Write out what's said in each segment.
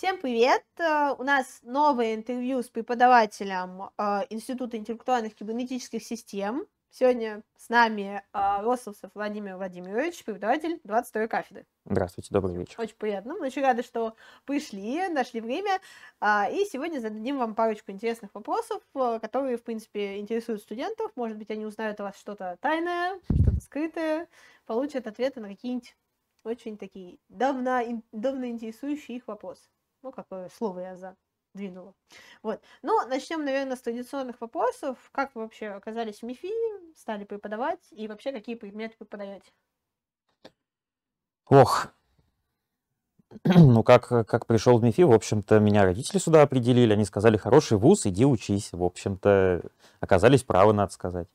Всем привет! Э, у нас новое интервью с преподавателем э, Института интеллектуальных кибернетических систем. Сегодня с нами э, Росовцев Владимир Владимирович, преподаватель 22 кафедры. Здравствуйте, добрый вечер. Очень приятно. Мы очень рады, что пришли, нашли время. А, и сегодня зададим вам парочку интересных вопросов, которые, в принципе, интересуют студентов. Может быть, они узнают о вас что-то тайное, что-то скрытое, получат ответы на какие-нибудь очень такие давно, давно интересующие их вопросы. Ну, какое слово я задвинула. Вот. Ну, начнем, наверное, с традиционных вопросов. Как вы вообще оказались в МИФИ, стали преподавать и вообще какие предметы преподаете? Ох, ну, как, как пришел в МИФИ, в общем-то, меня родители сюда определили. Они сказали, хороший вуз, иди учись. В общем-то, оказались правы, надо сказать.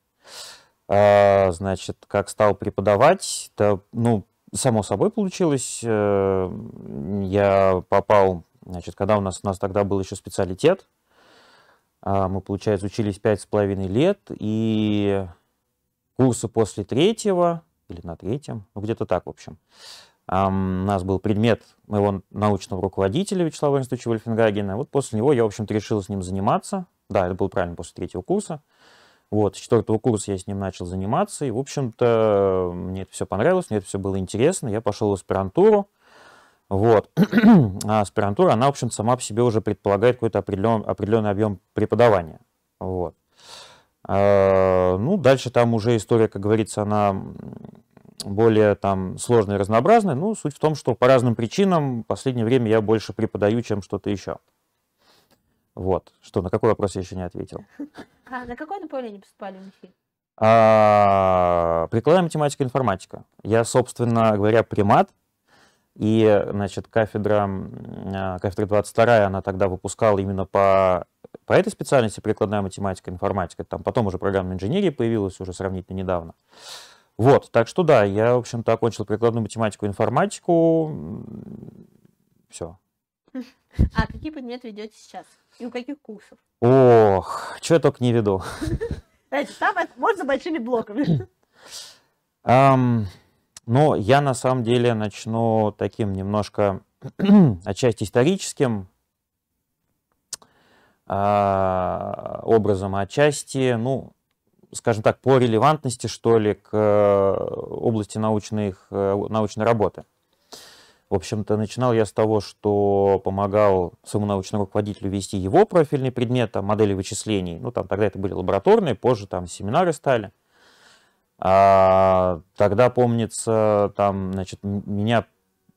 А, значит, как стал преподавать, да, ну, само собой получилось. Э, я попал Значит, когда у нас, у нас тогда был еще специалитет, а, мы, получается, учились пять с половиной лет, и курсы после третьего, или на третьем, ну где-то так, в общем, у нас был предмет моего научного руководителя Вячеслава Институча Вольфенгагена. Вот после него я, в общем-то, решил с ним заниматься. Да, это было правильно, после третьего курса. Вот, с четвертого курса я с ним начал заниматься, и, в общем-то, мне это все понравилось, мне это все было интересно. Я пошел в аспирантуру, вот. а аспирантура, она, в общем, сама по себе уже предполагает какой-то определен, определенный объем преподавания. Вот. А, ну, дальше там уже история, как говорится, она более там сложная и разнообразная. Ну, суть в том, что по разным причинам в последнее время я больше преподаю, чем что-то еще. Вот. Что, на какой вопрос я еще не ответил? А на какое направление поступали в МИФИ? А, прикладная математика информатика. Я, собственно говоря, примат, и, значит, кафедра, а, кафедра 22, она тогда выпускала именно по, по этой специальности прикладная математика, информатика. Там потом уже программная инженерия появилась уже сравнительно недавно. Вот, так что да, я, в общем-то, окончил прикладную математику, и информатику. Все. А какие предметы ведете сейчас? И у каких курсов? Ох, что я только не веду. Там можно большими блоками. Но я на самом деле начну таким немножко отчасти историческим а, образом, отчасти, ну, скажем так, по релевантности, что ли, к э, области научных, э, научной работы. В общем-то, начинал я с того, что помогал своему научному руководителю вести его профильный предмет, там, модели вычислений. Ну, там тогда это были лабораторные, позже там семинары стали – а, тогда, помнится, там, значит, меня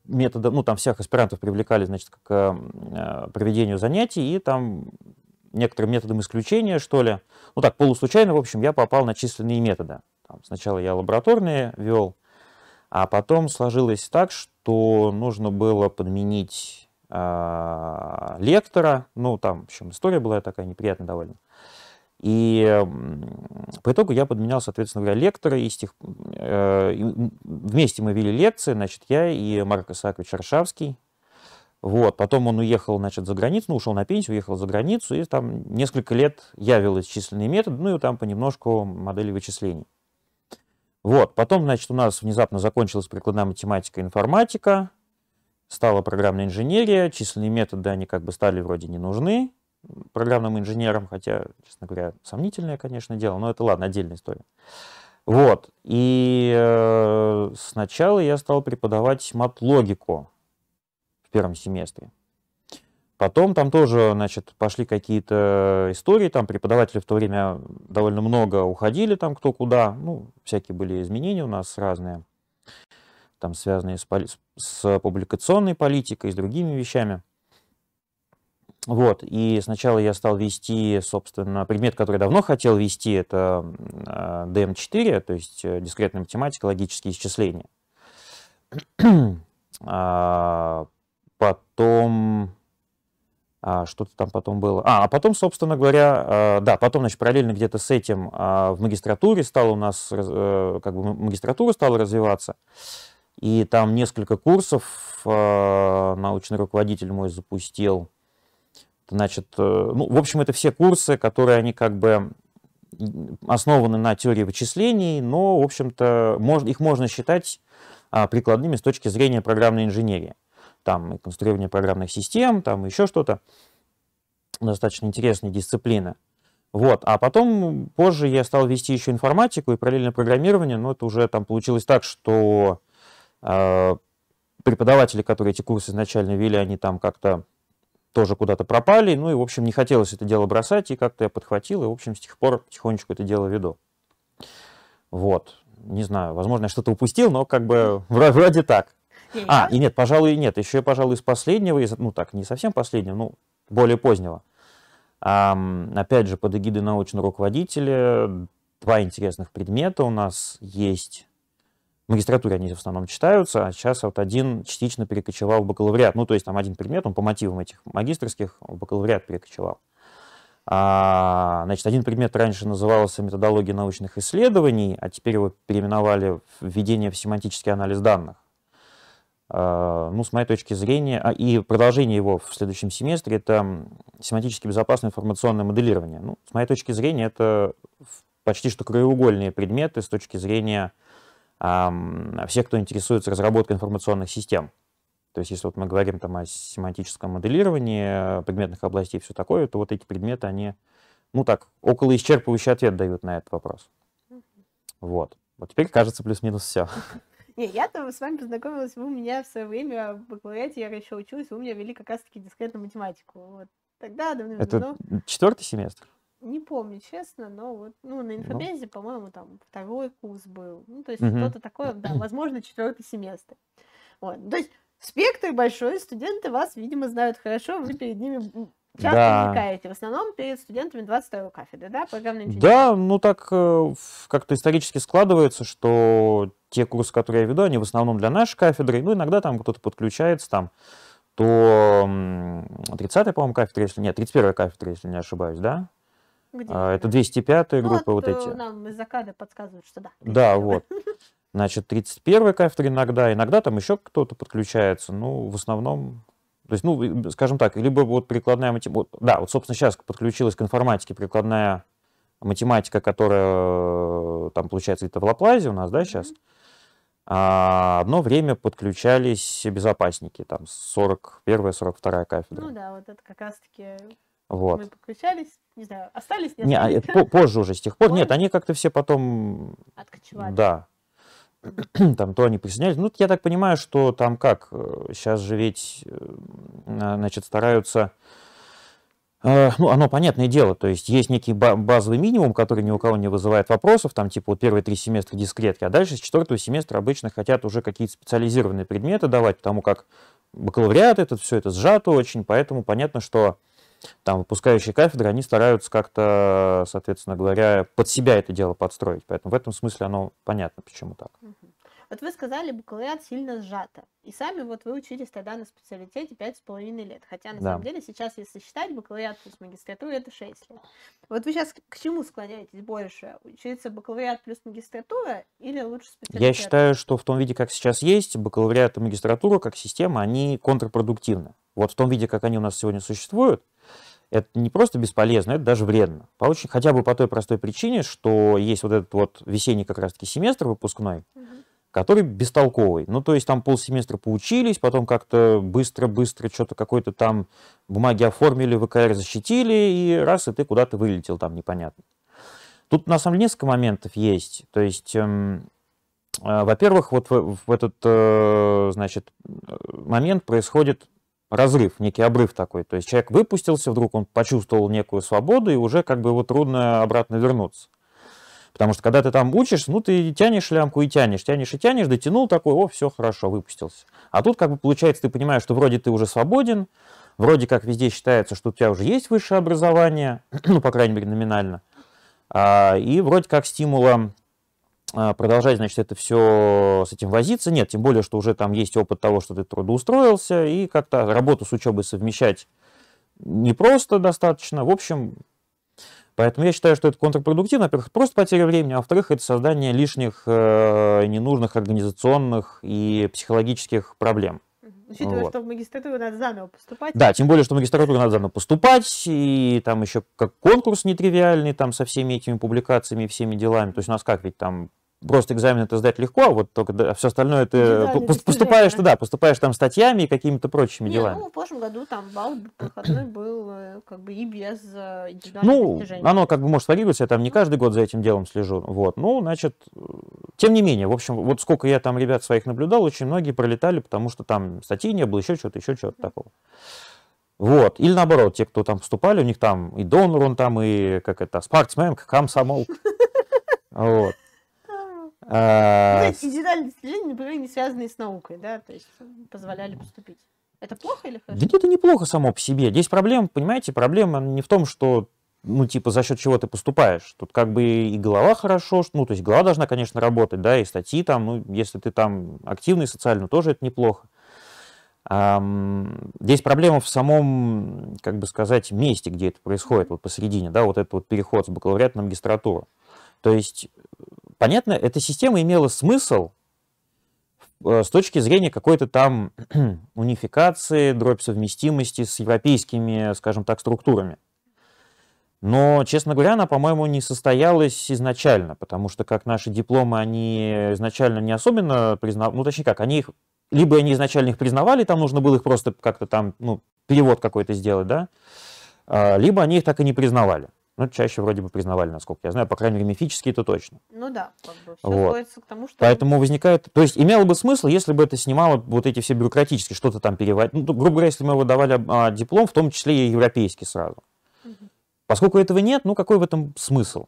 методом, ну, там всех аспирантов привлекали, значит, к э, проведению занятий, и там некоторым методом исключения, что ли, ну, так, полуслучайно, в общем, я попал на численные методы. Там, сначала я лабораторные вел, а потом сложилось так, что нужно было подменить э, лектора, ну, там, в общем, история была такая неприятная довольно. И по итогу я подменял, соответственно говоря, лектора. И тех, э, вместе мы вели лекции, значит, я и Марк Исаакович Аршавский. Вот. Потом он уехал, значит, за границу, ну, ушел на пенсию, уехал за границу, и там несколько лет я вел исчисленный метод, ну, и там понемножку модели вычислений. Вот. Потом, значит, у нас внезапно закончилась прикладная математика и информатика, стала программная инженерия, численные методы, они как бы стали вроде не нужны, программным инженером, хотя, честно говоря, сомнительное, конечно, дело, но это, ладно, отдельная история. Вот, и э, сначала я стал преподавать мат-логику в первом семестре. Потом там тоже, значит, пошли какие-то истории, там преподаватели в то время довольно много уходили там кто куда, ну, всякие были изменения у нас разные, там связанные с, поли- с публикационной политикой, с другими вещами. Вот, и сначала я стал вести, собственно, предмет, который давно хотел вести, это DM4, э, то есть э, дискретная математика, логические исчисления. А, потом... А, что-то там потом было. А, а потом, собственно говоря, э, да, потом, значит, параллельно где-то с этим э, в магистратуре стала у нас, э, как бы магистратура стала развиваться, и там несколько курсов э, научный руководитель мой запустил, Значит, э, ну, в общем, это все курсы, которые они как бы основаны на теории вычислений, но, в общем-то, можно, их можно считать а, прикладными с точки зрения программной инженерии. Там и конструирование программных систем, там еще что-то. Достаточно интересная дисциплина. Вот. А потом, позже я стал вести еще информатику и параллельно программирование, но это уже там получилось так, что э, преподаватели, которые эти курсы изначально вели, они там как-то тоже куда-то пропали. Ну и, в общем, не хотелось это дело бросать, и как-то я подхватил, и, в общем, с тех пор потихонечку это дело веду. Вот. Не знаю, возможно, я что-то упустил, но как бы вроде так. а, и нет, пожалуй, нет. Еще, пожалуй, из последнего, из, ну так, не совсем последнего, ну, более позднего. Um, опять же, под эгидой научного руководителя два интересных предмета у нас есть в магистратуре они в основном читаются, а сейчас вот один частично перекочевал в бакалавриат. Ну, то есть там один предмет, он по мотивам этих магистрских в бакалавриат перекочевал. А, значит, один предмет раньше назывался «Методология научных исследований», а теперь его переименовали в «Введение в семантический анализ данных». А, ну, с моей точки зрения, а, и продолжение его в следующем семестре – это «Семантически безопасное информационное моделирование». Ну, с моей точки зрения, это почти что краеугольные предметы с точки зрения все, кто интересуется разработкой информационных систем. То есть, если вот мы говорим там о семантическом моделировании э, предметных областей и все такое, то вот эти предметы, они, ну так, около исчерпывающий ответ дают на этот вопрос. Угу. Вот. Вот теперь, кажется, плюс-минус все. Не, я там с вами познакомилась, вы у меня в свое время в бакалавриате, я еще училась, вы у меня вели как раз-таки дискретную математику. Вот. Тогда давно Это четвертый семестр? Не помню, честно, но вот, ну, на инфобезе, ну. по-моему, там второй курс был. Ну, то есть угу. что-то такое, да, возможно, четвертый семестр. Вот. То есть спектр большой, студенты вас, видимо, знают хорошо, вы перед ними часто да. в основном перед студентами 22 кафедры, да, программной инженерии? Да, ну так э, как-то исторически складывается, что те курсы, которые я веду, они в основном для нашей кафедры, ну иногда там кто-то подключается, там, то 30-я, по-моему, кафедра, если нет, 31-я кафедра, если не ошибаюсь, да? Где? А, это 205 ну, группа, вот, вот э, эти. Нам из Закады подсказывают, что да. Да, вот. Значит, 31 кафедра иногда, иногда там еще кто-то подключается, ну, в основном то есть, ну, скажем так, либо вот прикладная математика, да, вот, собственно, сейчас подключилась к информатике прикладная математика, которая э, там, получается, это в Лаплазе у нас, да, сейчас. Mm-hmm. А, одно время подключались безопасники, там, 41-42 кафедра. Ну да, вот это как раз-таки вот. мы подключались не знаю, остались? Не, не а, позже уже, с тех пор. Позже? Нет, они как-то все потом... Откочевали. Да. Там то они присоединялись. Ну, я так понимаю, что там как, сейчас э, же ведь, э, значит, стараются... Э, ну, оно понятное дело, то есть есть некий базовый минимум, который ни у кого не вызывает вопросов, там типа вот первые три семестра дискретки, а дальше с четвертого семестра обычно хотят уже какие-то специализированные предметы давать, потому как бакалавриат, этот все это сжато очень, поэтому понятно, что там выпускающие кафедры, они стараются как-то, соответственно говоря, под себя это дело подстроить. Поэтому в этом смысле оно понятно, почему так. Вот вы сказали, бакалавриат сильно сжато. И сами вот вы учились тогда на специалитете пять с половиной лет. Хотя на да. самом деле сейчас, если считать бакалавриат плюс магистратура, это 6 лет. Вот вы сейчас к чему склоняетесь больше? Учиться бакалавриат плюс магистратура или лучше специалитет? Я считаю, что в том виде, как сейчас есть, бакалавриат и магистратура как система, они контрпродуктивны. Вот в том виде, как они у нас сегодня существуют, это не просто бесполезно, это даже вредно. По очень, хотя бы по той простой причине, что есть вот этот вот весенний как раз-таки семестр выпускной, угу. который бестолковый. Ну, то есть там полсеместра поучились, потом как-то быстро-быстро что-то какой-то там бумаги оформили, ВКР защитили, и раз, и ты куда-то вылетел там непонятно. Тут, на самом деле, несколько моментов есть. То есть... Эм, э, во-первых, вот в, в этот, э, значит, э, момент происходит разрыв, некий обрыв такой. То есть человек выпустился, вдруг он почувствовал некую свободу, и уже как бы его трудно обратно вернуться. Потому что когда ты там учишься, ну ты тянешь лямку и тянешь, тянешь и тянешь, дотянул такой, о, все хорошо, выпустился. А тут как бы получается, ты понимаешь, что вроде ты уже свободен, вроде как везде считается, что у тебя уже есть высшее образование, ну, по крайней мере, номинально, а, и вроде как стимула а, продолжать, значит, это все с этим возиться. Нет, тем более, что уже там есть опыт того, что ты трудоустроился, и как-то работу с учебой совмещать не просто достаточно. В общем, поэтому я считаю, что это контрпродуктивно. Во-первых, просто потеря времени, а во-вторых, это создание лишних э, ненужных организационных и психологических проблем. Учитывая, вот. что в магистратуру надо заново поступать. Да, тем более, что в магистратуру надо заново поступать, и там еще как конкурс нетривиальный, там со всеми этими публикациями, всеми делами. То есть у нас как ведь там просто экзамен это сдать легко, а вот только да, все остальное ты ну по поступаешь туда, поступаешь там статьями и какими-то прочими Не, делами. Ну, в прошлом году там балл проходной был э, как бы и без э, индивидуальных Ну, достижений. оно как бы может варьироваться, я там не каждый год за этим делом слежу. Вот, ну, значит, тем не менее, в общем, вот сколько я там ребят своих наблюдал, очень многие пролетали, потому что там статьи не было, еще что-то, еще что-то такого. Вот. Или наоборот, те, кто там вступали, у них там и донор он там, и как это, спортсменка, комсомолка. Вот. А... Ну, Интеллектуальные исследования, например, не связанные с наукой, да, то есть позволяли поступить. Это плохо или хорошо? Да нет, это неплохо само по себе. Здесь проблема, понимаете, проблема не в том, что ну, типа, за счет чего ты поступаешь. Тут как бы и голова хорошо, ну, то есть голова должна, конечно, работать, да, и статьи там, ну, если ты там активный социально, тоже это неплохо. Здесь проблема в самом, как бы сказать, месте, где это происходит, вот посередине, да, вот этот вот переход с бакалавриата на магистратуру. То есть понятно, эта система имела смысл э, с точки зрения какой-то там унификации, дробь совместимости с европейскими, скажем так, структурами. Но, честно говоря, она, по-моему, не состоялась изначально, потому что как наши дипломы, они изначально не особенно признавали, ну, точнее как, они их, либо они изначально их признавали, там нужно было их просто как-то там, ну, перевод какой-то сделать, да, а, либо они их так и не признавали ну, чаще вроде бы признавали, насколько я знаю, по крайней мере, мифические это точно. Ну да, как бы все вот. сводится к тому, что... Поэтому возникает... То есть имело бы смысл, если бы это снимало вот эти все бюрократические, что-то там переводить. Ну, грубо говоря, если мы выдавали а, диплом, в том числе и европейский сразу. Угу. Поскольку этого нет, ну какой в этом смысл?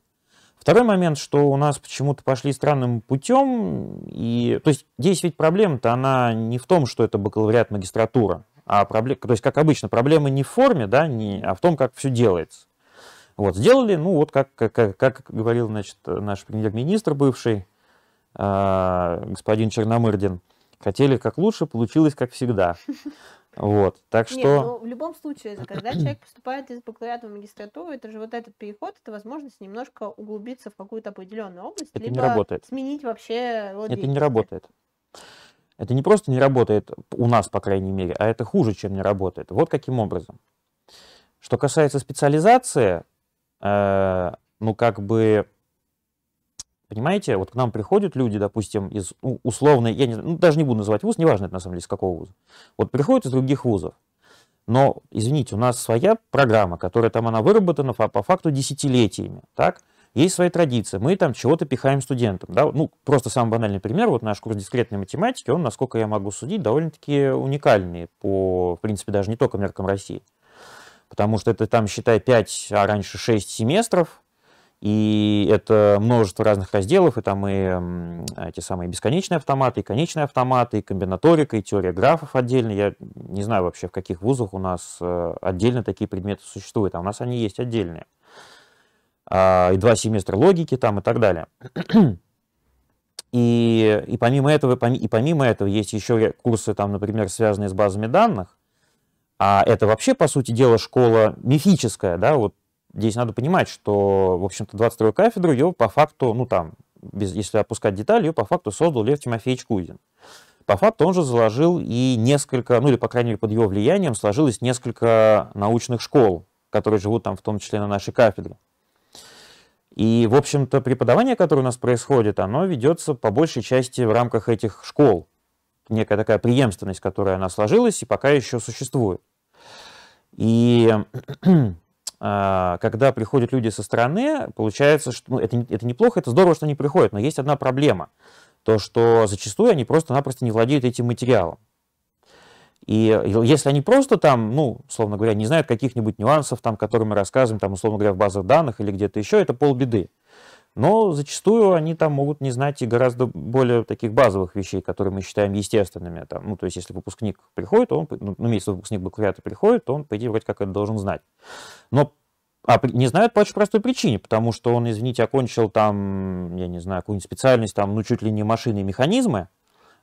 Второй момент, что у нас почему-то пошли странным путем, и, то есть здесь ведь проблема-то она не в том, что это бакалавриат, магистратура, а проблема, то есть как обычно, проблема не в форме, да, не, а в том, как все делается. Вот, сделали, ну вот как, как, как говорил значит, наш премьер-министр бывший, а, господин Черномырдин, хотели как лучше, получилось как всегда. Вот, так что... Нет, ну, в любом случае, когда человек поступает из бакалавриата в магистратуру, это же вот этот переход, это возможность немножко углубиться в какую-то определенную область, это либо не работает. сменить вообще... это не работает. Это не просто не работает у нас, по крайней мере, а это хуже, чем не работает. Вот каким образом. Что касается специализации, Э, ну, как бы, понимаете, вот к нам приходят люди, допустим, из условной, я не, ну, даже не буду называть вуз, неважно это на самом деле из какого вуза, вот приходят из других вузов, но, извините, у нас своя программа, которая там, она выработана по, по факту десятилетиями, так? Есть свои традиции, мы там чего-то пихаем студентам, да? Ну, просто самый банальный пример, вот наш курс дискретной математики, он, насколько я могу судить, довольно-таки уникальный по, в принципе, даже не только меркам России потому что это там, считай, 5, а раньше 6 семестров, и это множество разных разделов, и там и эти самые бесконечные автоматы, и конечные автоматы, и комбинаторика, и теория графов отдельно. Я не знаю вообще, в каких вузах у нас э, отдельно такие предметы существуют, а у нас они есть отдельные. А, и два семестра логики там и так далее. И, и помимо этого, и помимо этого есть еще курсы, там, например, связанные с базами данных, а это вообще, по сути дела, школа мифическая, да, вот здесь надо понимать, что, в общем-то, 22-ю кафедру ее по факту, ну там, без, если опускать детали, ее по факту создал Лев Тимофеевич Кузин. По факту он же заложил и несколько, ну или, по крайней мере, под его влиянием сложилось несколько научных школ, которые живут там в том числе на нашей кафедре. И, в общем-то, преподавание, которое у нас происходит, оно ведется по большей части в рамках этих школ. Некая такая преемственность, которая она сложилась и пока еще существует. И а, когда приходят люди со стороны, получается, что ну, это, это неплохо, это здорово, что они приходят, но есть одна проблема. То, что зачастую они просто-напросто не владеют этим материалом. И если они просто там, ну, условно говоря, не знают каких-нибудь нюансов, там, которые мы рассказываем, там, условно говоря, в базах данных или где-то еще, это полбеды. Но зачастую они там могут не знать и гораздо более таких базовых вещей, которые мы считаем естественными. Там, ну, то есть, если выпускник приходит, он, ну, если выпускник бакалавриата приходит, то он, по идее, вроде как это должен знать. Но а не знают по очень простой причине, потому что он, извините, окончил там, я не знаю, какую-нибудь специальность, там, ну, чуть ли не машины и механизмы,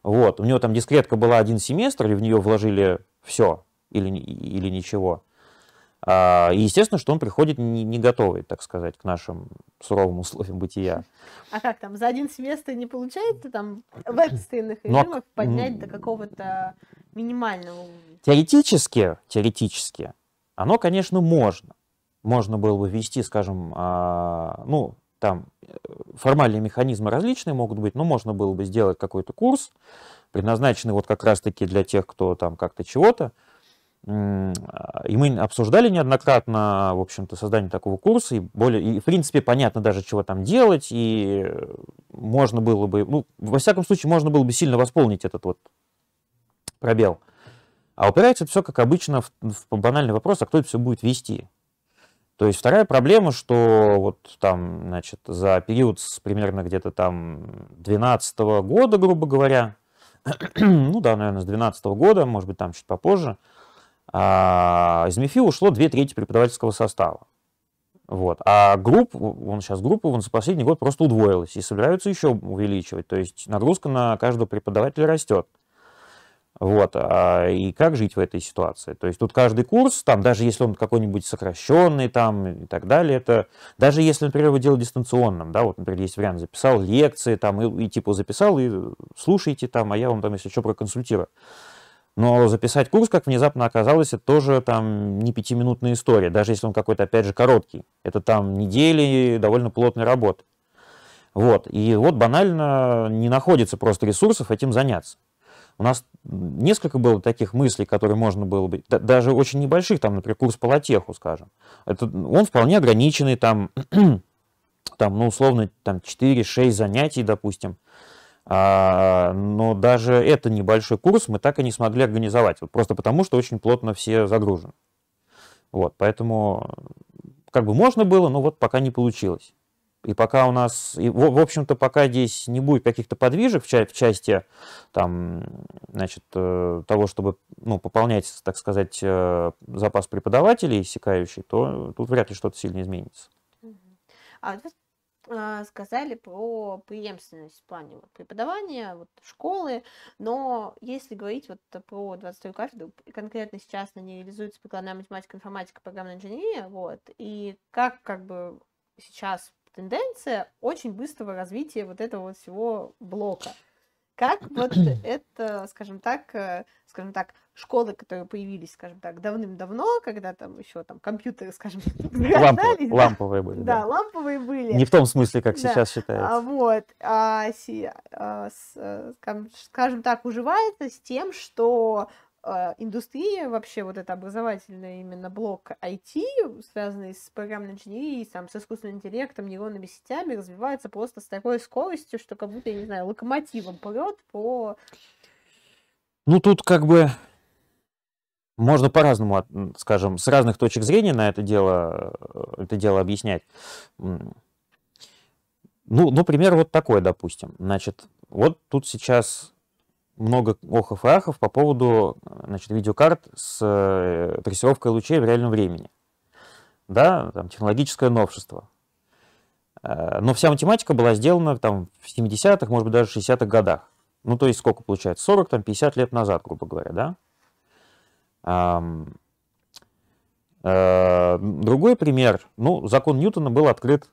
вот, у него там дискретка была один семестр, или в нее вложили все, или, или ничего. А, и естественно, что он приходит не, не готовый, так сказать, к нашим суровым условиям бытия. А как там, за один семестр не получается там в экстренных ну, а режимах поднять до какого-то минимального уровня? Теоретически, теоретически, оно, конечно, можно. Можно было бы ввести, скажем, а, ну, там э, формальные механизмы различные могут быть, но можно было бы сделать какой-то курс, предназначенный вот как раз-таки для тех, кто там как-то чего-то, и мы обсуждали неоднократно, в общем-то, создание такого курса, и, более, и в принципе понятно даже, чего там делать, и можно было бы, ну, во всяком случае, можно было бы сильно восполнить этот вот пробел. А упирается все, как обычно, в, в банальный вопрос, а кто это все будет вести? То есть вторая проблема, что вот там, значит, за период с примерно где-то там 12 года, грубо говоря, ну да, наверное, с 12 года, может быть, там чуть попозже, а, из МИФИ ушло две трети преподавательского состава. Вот. А групп, он сейчас группа он за последний год просто удвоилась и собираются еще увеличивать. То есть нагрузка на каждого преподавателя растет. Вот. А, и как жить в этой ситуации? То есть тут каждый курс, там, даже если он какой-нибудь сокращенный там, и так далее, это даже если, например, вы делаете дистанционным, да, вот, например, есть вариант, записал лекции там, и, и типа записал, и слушайте там, а я вам там, если что, проконсультирую. Но записать курс, как внезапно оказалось, это тоже там не пятиминутная история, даже если он какой-то, опять же, короткий. Это там недели довольно плотной работы. Вот. И вот банально не находится просто ресурсов этим заняться. У нас несколько было таких мыслей, которые можно было бы, даже очень небольших, там, например, курс по латеху, скажем. Это, он вполне ограниченный, там, там, ну, условно, там 4-6 занятий, допустим. А, но даже это небольшой курс мы так и не смогли организовать, вот просто потому что очень плотно все загружены. Вот, поэтому как бы можно было, но вот пока не получилось. И пока у нас, и, в, в общем-то, пока здесь не будет каких-то подвижек в, ча- в части там, значит, э, того, чтобы ну, пополнять, так сказать, э, запас преподавателей иссякающий, то тут вряд ли что-то сильно изменится. А а, сказали про преемственность в плане вот, преподавания, вот, школы, но если говорить вот про 22 кафедру, конкретно сейчас на ней реализуется прикладная математика, информатика, программная инженерия, вот, и как как бы сейчас тенденция очень быстрого развития вот этого вот всего блока – как вот это, скажем так, э, скажем так, школы, которые появились, скажем так, давным-давно, когда там еще там компьютеры, скажем, Лампу, да? ламповые были. Да, да, ламповые были. Не в том смысле, как да. сейчас считается. А, вот, а, си, а, с, э, скажем так, уживается с тем, что а, индустрия, вообще вот это образовательный именно блок IT, связанный с программной инженерией, там, с искусственным интеллектом, нейронными сетями, развивается просто с такой скоростью, что как будто, я не знаю, локомотивом прет по... Ну, тут как бы можно по-разному, скажем, с разных точек зрения на это дело, э, это дело объяснять. Ну, например, ну, вот такое, допустим. Значит, вот тут сейчас много охов и ахов по поводу значит, видеокарт с прессировкой э, лучей в реальном времени. Да, там технологическое новшество. Э, но вся математика была сделана там, в 70-х, может быть, даже 60-х годах. Ну, то есть сколько получается? 40-50 лет назад, грубо говоря, да? Э, другой пример. Ну, закон Ньютона был открыт,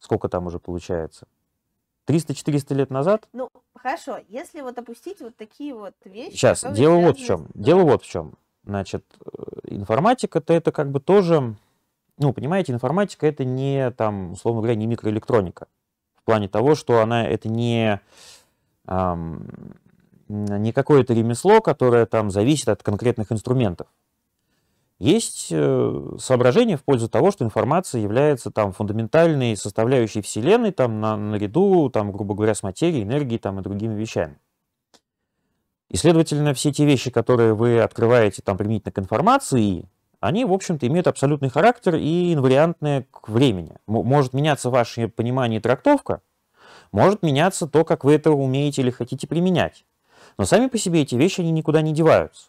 сколько там уже получается? 300-400 лет назад? Ну, Хорошо, если вот опустить вот такие вот вещи. Сейчас, дело вот в чем. Дело вот в чем. Значит, э, информатика-то это как бы тоже, ну, понимаете, информатика это не там, условно говоря, не микроэлектроника. В плане того, что она это не, эм, не какое-то ремесло, которое там зависит от конкретных инструментов. Есть э, соображение в пользу того, что информация является там фундаментальной составляющей Вселенной, там на, наряду, там, грубо говоря, с материей, энергией там, и другими вещами. И, следовательно, все те вещи, которые вы открываете там применительно к информации, они, в общем-то, имеют абсолютный характер и инвариантные к времени. Может меняться ваше понимание и трактовка, может меняться то, как вы это умеете или хотите применять. Но сами по себе эти вещи, они никуда не деваются.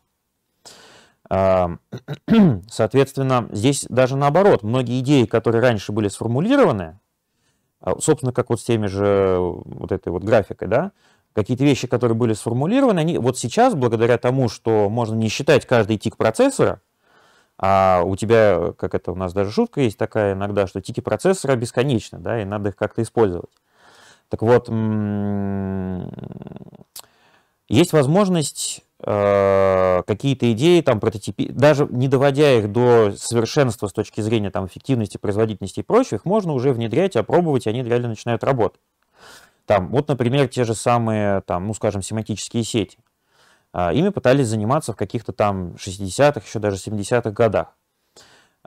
Соответственно, здесь даже наоборот, многие идеи, которые раньше были сформулированы, а, собственно, как вот с теми же вот этой вот графикой, да, какие-то вещи, которые были сформулированы, они вот сейчас, благодаря тому, что можно не считать каждый тик процессора, а у тебя, как это у нас даже шутка есть такая иногда, что тики процессора бесконечны, да, и надо их как-то использовать. Так вот, есть возможность Э, какие-то идеи, там, прототипи, даже не доводя их до совершенства с точки зрения там, эффективности, производительности и прочих, можно уже внедрять, опробовать, и они реально начинают работать. Там, вот, например, те же самые, там, ну, скажем, семантические сети. А, ими пытались заниматься в каких-то там 60-х, еще даже 70-х годах.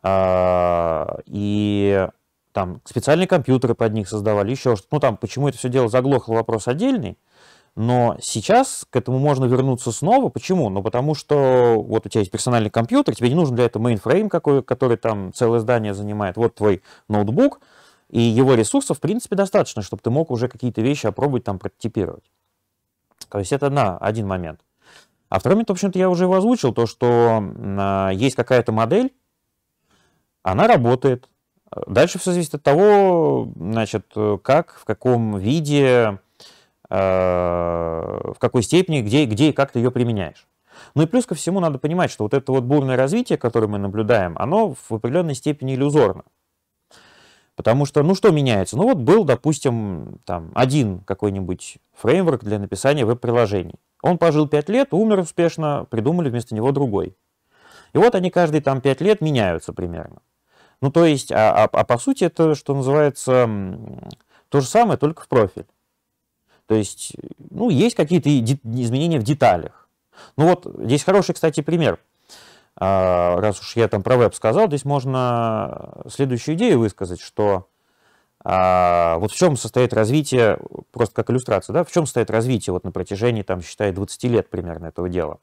А, и там специальные компьютеры под них создавали, еще что-то. Ну, там, почему это все дело заглохло, вопрос отдельный – но сейчас к этому можно вернуться снова. Почему? Ну, потому что вот у тебя есть персональный компьютер, тебе не нужен для этого мейнфрейм, какой, который там целое здание занимает. Вот твой ноутбук, и его ресурсов, в принципе, достаточно, чтобы ты мог уже какие-то вещи опробовать, там, прототипировать. То есть это на один момент. А второй момент, в общем-то, я уже его озвучил, то, что а, есть какая-то модель, она работает. Дальше все зависит от того, значит, э, как, в каком виде, Э, в какой степени, где, где и как ты ее применяешь. Ну и плюс ко всему надо понимать, что вот это вот бурное развитие, которое мы наблюдаем, оно в определенной степени иллюзорно. Потому что, ну что меняется? Ну вот был, допустим, там один какой-нибудь фреймворк для написания веб-приложений. Он пожил 5 лет, умер успешно, придумали вместо него другой. И вот они каждые там 5 лет меняются примерно. Ну то есть, а, а, а по сути это, что называется, то же самое, только в профиль. То есть, ну, есть какие-то изменения в деталях. Ну вот, здесь хороший, кстати, пример. А, раз уж я там про веб сказал, здесь можно следующую идею высказать, что а, вот в чем состоит развитие, просто как иллюстрация, да, в чем состоит развитие вот на протяжении, там, считай, 20 лет примерно этого дела.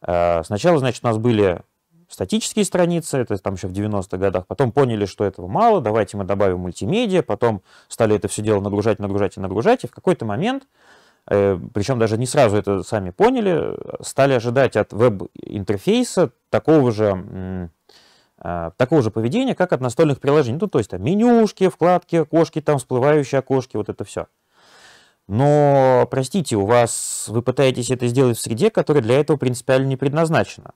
А, сначала, значит, у нас были статические страницы, это там еще в 90-х годах, потом поняли, что этого мало, давайте мы добавим мультимедиа, потом стали это все дело нагружать, нагружать и нагружать, и в какой-то момент, э, причем даже не сразу это сами поняли, стали ожидать от веб-интерфейса такого же э, такого же поведения, как от настольных приложений. Ну, то есть там менюшки, вкладки, окошки, там всплывающие окошки, вот это все. Но, простите, у вас вы пытаетесь это сделать в среде, которая для этого принципиально не предназначена.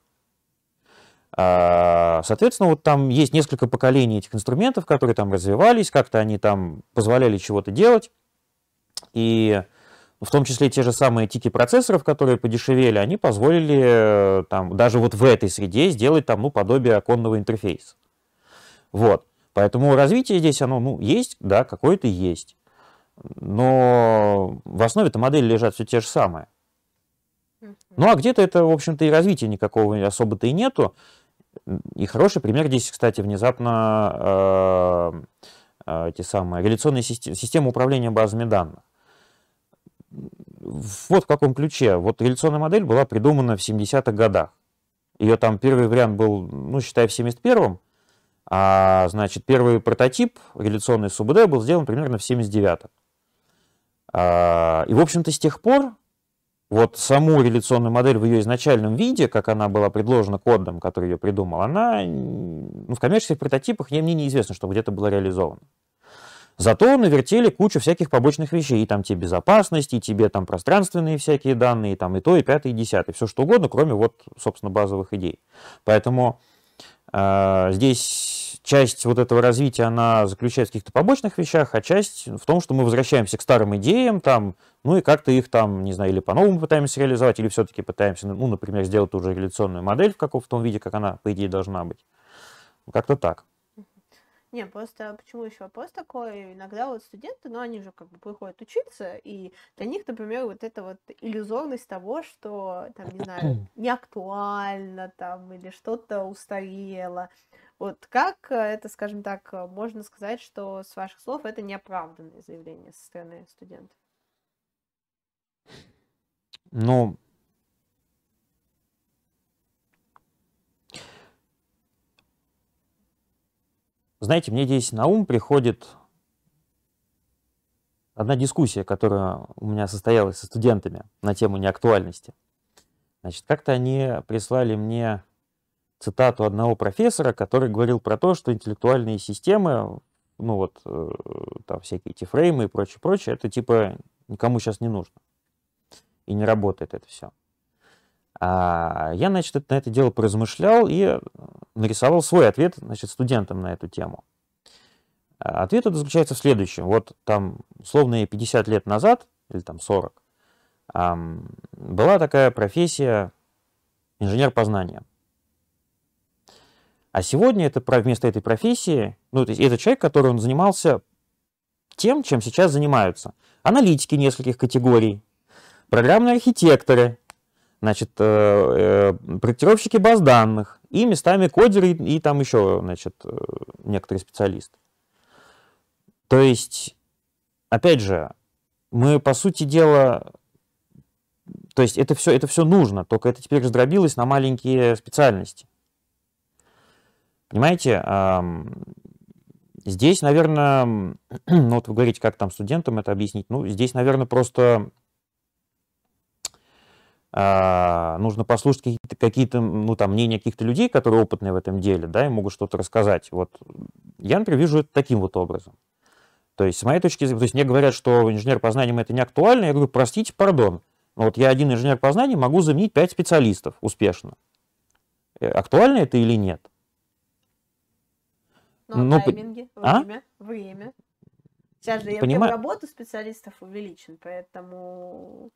А, соответственно, вот там есть несколько поколений этих инструментов, которые там развивались, как-то они там позволяли чего-то делать. И ну, в том числе те же самые тики процессоров, которые подешевели, они позволили э, там, даже вот в этой среде сделать там, ну, подобие оконного интерфейса. Вот. Поэтому развитие здесь, оно, ну, есть, да, какое-то есть. Но в основе-то модели лежат все те же самые. Ну, а где-то это, в общем-то, и развития никакого особо-то и нету. И хороший пример здесь, кстати, внезапно эти э, самые реляционные системы, системы управления базами данных. Вот в каком ключе. Вот реляционная модель была придумана в 70-х годах. Ее там первый вариант был, ну, считай, в 71-м, а, значит, первый прототип реляционной СУБД был сделан примерно в 79-м. А, и, в общем-то, с тех пор вот саму реляционную модель в ее изначальном виде, как она была предложена кодом, который ее придумал, она ну, в коммерческих прототипах ей мне неизвестно, что где-то было реализовано. Зато навертели кучу всяких побочных вещей. И там тебе безопасность, и тебе там пространственные всякие данные, и там и то, и пятое, и десятое. Все что угодно, кроме вот, собственно, базовых идей. Поэтому э, здесь часть вот этого развития, она заключается в каких-то побочных вещах, а часть в том, что мы возвращаемся к старым идеям, там, ну и как-то их там, не знаю, или по-новому пытаемся реализовать, или все-таки пытаемся, ну, например, сделать уже же модель в каком в том виде, как она, по идее, должна быть. Как-то так. Не, просто почему еще вопрос такой? Иногда вот студенты, ну, они же как бы приходят учиться, и для них, например, вот эта вот иллюзорность того, что, там, не знаю, не актуально там, или что-то устарело. Вот как э, это, скажем так, э, можно сказать, что с ваших слов это неоправданное заявление со стороны студента? Ну, знаете, мне здесь на ум приходит одна дискуссия, которая у меня состоялась со студентами на тему неактуальности. Значит, как-то они прислали мне цитату одного профессора, который говорил про то, что интеллектуальные системы, ну вот э, там всякие эти фреймы и прочее, прочее, это типа никому сейчас не нужно. И не работает это все. А я, значит, на это дело поразмышлял и э, нарисовал свой ответ, значит, студентам на эту тему. А ответ это заключается в следующем. Вот там, условно, 50 лет назад, или там 40, была такая профессия инженер познания. А сегодня это вместо этой профессии, ну, то есть это человек, который он занимался тем, чем сейчас занимаются. Аналитики нескольких категорий, программные архитекторы, значит, э, э, проектировщики баз данных и местами кодеры и, и там еще, значит, э, некоторые специалисты. То есть, опять же, мы, по сути дела, то есть это все, это все нужно, только это теперь раздробилось на маленькие специальности. Понимаете, здесь, наверное, ну вот вы говорите, как там студентам это объяснить, ну здесь, наверное, просто а, нужно послушать какие-то, какие ну, там, мнения каких-то людей, которые опытные в этом деле, да, и могут что-то рассказать. Вот я, например, вижу это таким вот образом. То есть, с моей точки зрения, то есть мне говорят, что инженер по знаниям это не актуально, я говорю, простите, пардон, но вот я один инженер по знаниям могу заменить пять специалистов успешно. Э, актуально это или нет? Но ну, ну тайминги, а? время, время. Сейчас же Поним... работу специалистов увеличен, поэтому...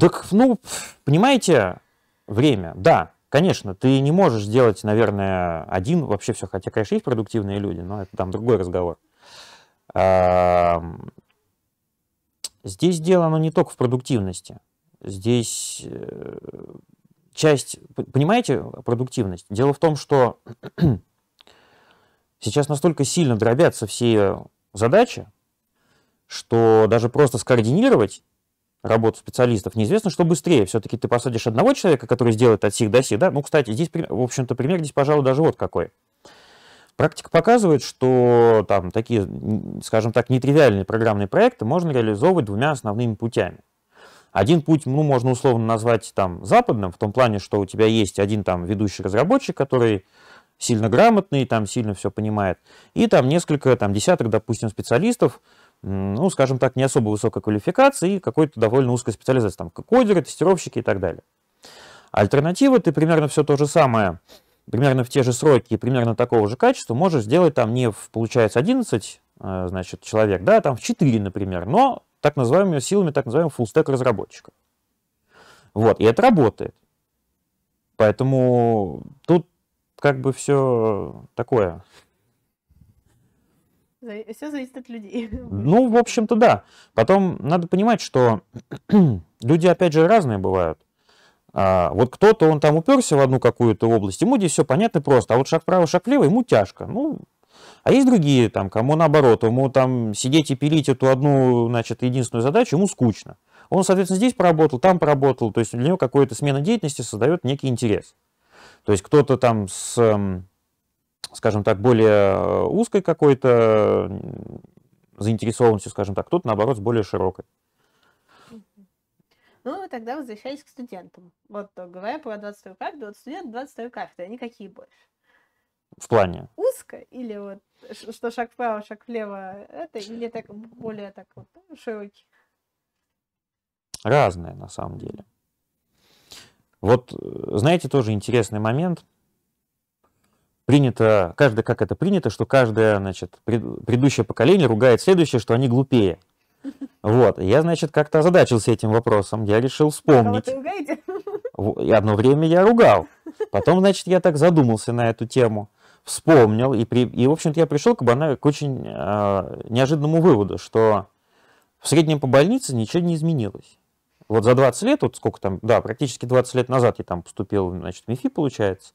Так, ну, понимаете, время, да, конечно, ты не можешь сделать наверное, один вообще все, хотя, конечно, есть продуктивные люди, но это там другой разговор. Здесь дело, оно не только в продуктивности. Здесь э, часть, понимаете, продуктивность. Дело в том, что Сейчас настолько сильно дробятся все задачи, что даже просто скоординировать работу специалистов, неизвестно, что быстрее. Все-таки ты посадишь одного человека, который сделает от сих до сих, да? Ну, кстати, здесь, в общем-то, пример здесь, пожалуй, даже вот какой. Практика показывает, что там такие, скажем так, нетривиальные программные проекты можно реализовывать двумя основными путями. Один путь, ну, можно условно назвать там западным, в том плане, что у тебя есть один там ведущий разработчик, который сильно грамотный, там сильно все понимает, и там несколько, там десяток, допустим, специалистов, ну, скажем так, не особо высокой квалификации и какой-то довольно узкой специализации, там кодеры, тестировщики и так далее. Альтернатива, ты примерно все то же самое, примерно в те же сроки и примерно такого же качества можешь сделать там не в, получается, 11, э, значит, человек, да, а там в 4, например, но так называемыми силами так называемого фуллстек разработчика. Вот, и это работает. Поэтому тут как бы все такое. Все зависит от людей. Ну, в общем-то, да. Потом надо понимать, что люди, опять же, разные бывают. А, вот кто-то, он там уперся в одну какую-то область, ему здесь все понятно и просто. А вот шаг вправо, шаг влево, ему тяжко. Ну, а есть другие, там, кому наоборот, ему там сидеть и пилить эту одну, значит, единственную задачу, ему скучно. Он, соответственно, здесь поработал, там поработал, то есть для него какая-то смена деятельности создает некий интерес. То есть кто-то там с, эм, скажем так, более э, узкой какой-то заинтересованностью, скажем так, кто-то, наоборот, с более широкой. Ну, тогда возвращаясь к студентам. Вот э, говоря про 22 кафедру, вот студент 22 кафедры, они какие больше? В плане? Узко или вот что шаг вправо, шаг влево, это или так более так вот ну, широкий? Разное на самом деле. Вот, э, знаете, тоже интересный момент. Принято, каждый, как это принято, что каждое, значит, предыдущее поколение ругает следующее, что они глупее. Вот, я, значит, как-то озадачился этим вопросом, я решил а вспомнить. И одно время я ругал. Потом, значит, я так задумался на эту тему, вспомнил, и, при... и в общем-то, я пришел к, банально, к очень э, неожиданному выводу, что в среднем по больнице ничего не изменилось. Вот за 20 лет, вот сколько там, да, практически 20 лет назад я там поступил, значит, в МИФИ, получается.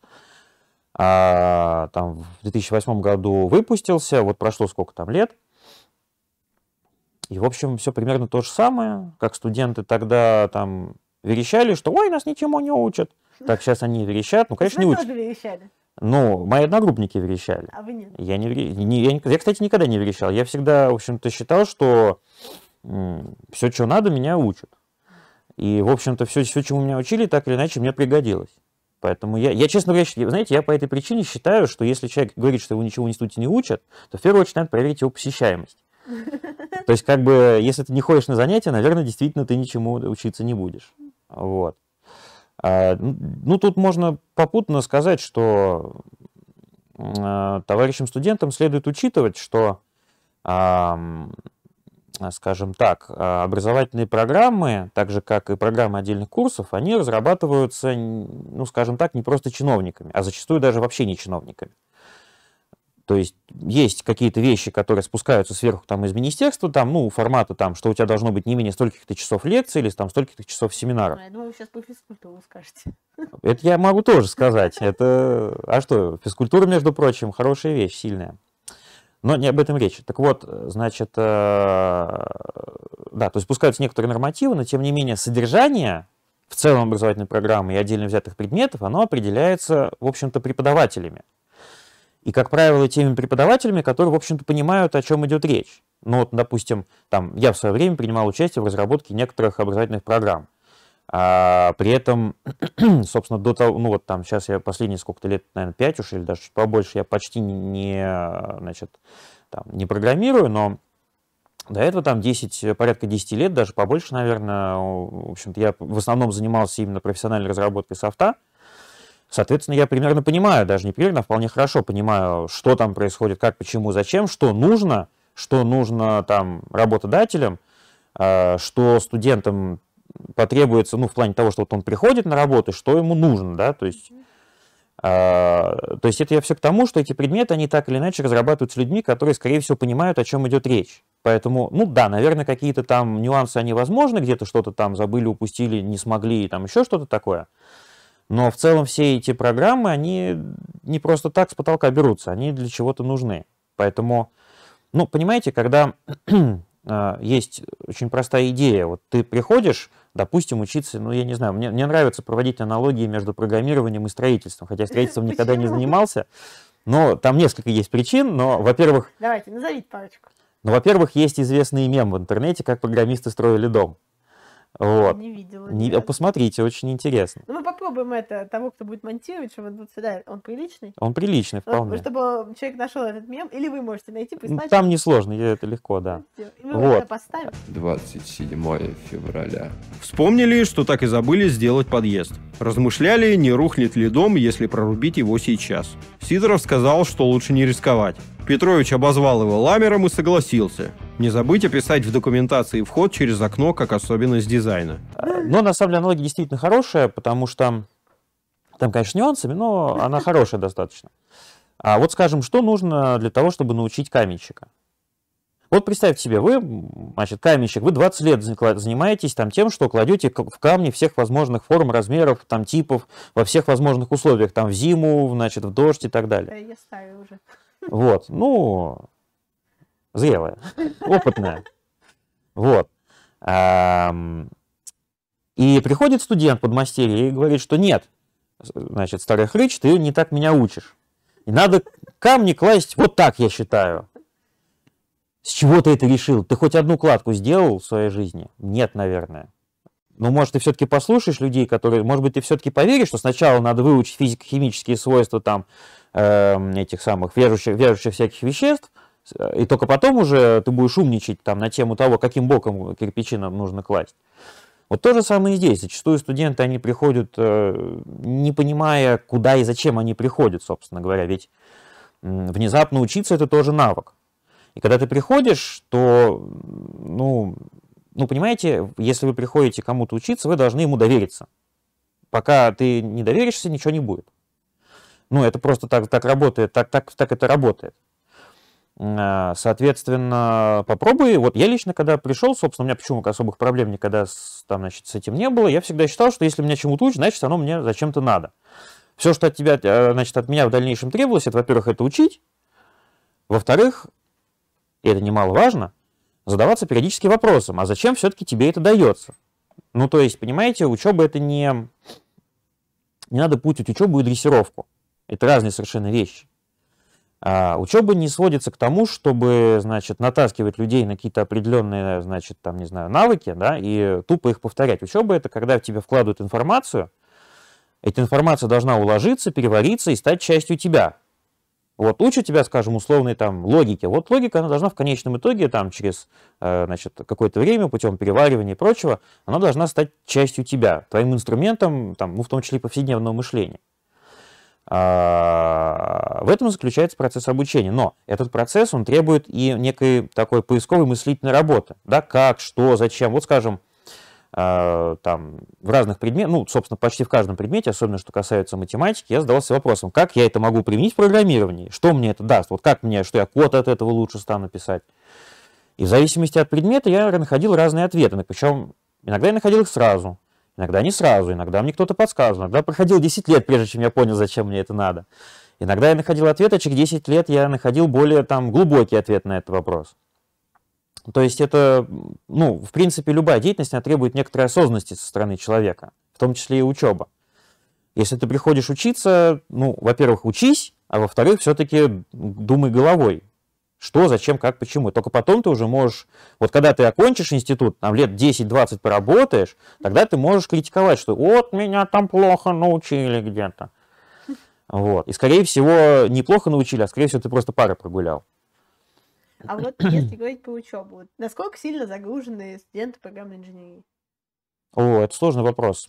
А, там в 2008 году выпустился, вот прошло сколько там лет. И, в общем, все примерно то же самое, как студенты тогда там верещали, что «Ой, нас ничему не учат». Так сейчас они верещат, ну, конечно, не учат. верещали. Ну, мои одногруппники верещали. А вы нет? Я, не, не, я, я, кстати, никогда не верещал. Я всегда, в общем-то, считал, что все, что надо, меня учат. И, в общем-то, все, все, чему меня учили, так или иначе, мне пригодилось. Поэтому я, я честно говоря, знаете, я по этой причине считаю, что если человек говорит, что его ничего в институте не учат, то в первую очередь надо проверить его посещаемость. То есть, как бы, если ты не ходишь на занятия, наверное, действительно ты ничему учиться не будешь. Вот. А, ну, ну, тут можно попутно сказать, что а, товарищам студентам следует учитывать, что Э, скажем так, э, образовательные программы, так же как и программы отдельных курсов, они разрабатываются, ну, скажем так, не просто чиновниками, а зачастую даже вообще не чиновниками. То есть есть какие-то вещи, которые спускаются сверху там из министерства, там, ну, формата там, что у тебя должно быть не менее стольких-то часов лекций или там стольких-то часов семинаров. Я думаю, ну вы сейчас по физкультуру скажете. Это я могу тоже сказать. Это, а что, физкультура, между прочим, хорошая вещь, сильная. Но не об этом речь. Так вот, э, значит, э, да, то есть пускаются некоторые нормативы, но тем не менее содержание в целом образовательной программы и отдельно взятых предметов, оно определяется, в общем-то, преподавателями. И, как правило, теми преподавателями, которые, в общем-то, понимают, о чем идет речь. Ну вот, допустим, там, я в свое время принимал участие в разработке некоторых образовательных программ. А при этом, собственно, до того, ну вот там сейчас я последние сколько-то лет, наверное, 5 уж или даже чуть побольше, я почти не, значит, там, не программирую, но до этого там 10, э, порядка 10 лет, даже побольше, наверное, в общем-то, я в основном занимался именно профессиональной разработкой софта, Соответственно, я примерно понимаю, даже не примерно, а вполне хорошо понимаю, что там происходит, как, почему, зачем, что нужно, что нужно там работодателям, э, что студентам потребуется, ну, в плане того, что вот он приходит на работу, что ему нужно, да, то есть... А, то есть это я все к тому, что эти предметы, они так или иначе разрабатываются людьми, которые, скорее всего, понимают, о чем идет речь. Поэтому, ну да, наверное, какие-то там нюансы, они возможны, где-то что-то там забыли, упустили, не смогли, там еще что-то такое. Но в целом все эти программы, они не просто так с потолка берутся, они для чего-то нужны. Поэтому, ну, понимаете, когда а, есть очень простая идея, вот ты приходишь, допустим, учиться, ну, я не знаю, мне, мне нравится проводить аналогии между программированием и строительством, хотя строительством никогда не занимался, но там несколько есть причин, но, во-первых... Давайте, назовите парочку. Ну, во-первых, есть известный мем в интернете, как программисты строили дом. Вот. Не видела. Не... Посмотрите, очень интересно. Ну, мы попробуем это, того, кто будет монтировать, чтобы он был сюда. Он приличный? Он приличный, вполне. Вот, чтобы человек нашел этот мем, или вы можете найти, прислать. Там несложно, это легко, да. И мы вот. это поставим. 27 февраля. Вспомнили, что так и забыли сделать подъезд. Размышляли, не рухнет ли дом, если прорубить его сейчас. Сидоров сказал, что лучше не рисковать. Петрович обозвал его ламером и согласился. Не забыть описать в документации вход через окно как особенность дизайна. Но ну, на самом деле аналогия действительно хорошая, потому что там, конечно, нюансами, но она хорошая достаточно. А вот скажем, что нужно для того, чтобы научить каменщика? Вот представьте себе, вы, значит, каменщик, вы 20 лет занимаетесь там тем, что кладете в камни всех возможных форм, размеров, там типов, во всех возможных условиях, там в зиму, значит, в дождь и так далее. Да, я ставила уже. Вот, ну, зрелая, опытная. Вот. И приходит студент под мастерье и говорит, что нет, значит, старый хрыч, ты не так меня учишь. И надо камни класть вот так, я считаю. С чего ты это решил? Ты хоть одну кладку сделал в своей жизни? Нет, наверное. Но, «Ну, может, ты все-таки послушаешь людей, которые... Может быть, ты все-таки поверишь, что сначала надо выучить физико-химические свойства там Эм, этих самых вяжущих, вяжущих всяких веществ, э, и только потом уже ты будешь умничать там на тему того, каким боком кирпичи нам нужно класть. Вот то же самое и здесь. Зачастую студенты, они приходят, э, не понимая, куда и зачем они приходят, собственно говоря. Ведь внезапно учиться – это тоже навык. И когда ты приходишь, то, ну, ну, понимаете, если вы приходите кому-то учиться, вы должны ему довериться. Пока ты не доверишься, ничего не будет. Ну, это просто так, так работает, так, так, так это работает. А, соответственно, попробуй. Вот я лично, когда пришел, собственно, у меня почему особых проблем никогда с, там, значит, с этим не было. Я всегда считал, что если меня чему-то учат, значит, оно мне зачем-то надо. Все, что от тебя, э, значит, от меня в дальнейшем требовалось, это, во-первых, это учить. Во-вторых, и это немаловажно, задаваться периодически вопросом, а зачем все-таки тебе это дается? Ну, то есть, понимаете, учеба это не... Не надо путать учебу и дрессировку. Это разные совершенно вещи. А учеба не сводится к тому, чтобы, значит, натаскивать людей на какие-то определенные, значит, там, не знаю, навыки, да, и тупо их повторять. Учеба — это когда в тебя вкладывают информацию, эта информация должна уложиться, перевариться и стать частью тебя. Вот учат тебя, скажем, условной там логике. Вот логика, она должна в конечном итоге, там, через, э, значит, какое-то время, путем переваривания и прочего, она должна стать частью тебя, твоим инструментом, там, ну, в том числе и повседневного мышления. А, в этом заключается процесс обучения. Но этот процесс, он требует и некой такой поисковой мыслительной работы. Да, как, что, зачем. Вот, скажем, а, там, в разных предметах, ну, собственно, почти в каждом предмете, особенно что касается математики, я задавался вопросом, как я это могу применить в программировании, что мне это даст, вот как мне, что я код от этого лучше стану писать. И в зависимости от предмета я находил разные ответы, причем иногда я находил их сразу, Иногда не сразу, иногда мне кто-то подсказывал, иногда проходил 10 лет, прежде чем я понял, зачем мне это надо. Иногда я находил ответ, а через 10 лет я находил более там глубокий ответ на этот вопрос. То есть это, ну, в принципе, любая деятельность, она требует некоторой осознанности со стороны человека, в том числе и учеба. Если ты приходишь учиться, ну, во-первых, учись, а во-вторых, все-таки думай головой, что, зачем, как, почему. Только потом ты уже можешь, вот когда ты окончишь институт, там лет 10-20 поработаешь, тогда ты можешь критиковать, что вот меня там плохо научили где-то. Вот. И, скорее всего, неплохо научили, а, скорее всего, ты просто пары прогулял. А вот если говорить по учебу, насколько сильно загружены студенты программы инженерии? О, это сложный вопрос.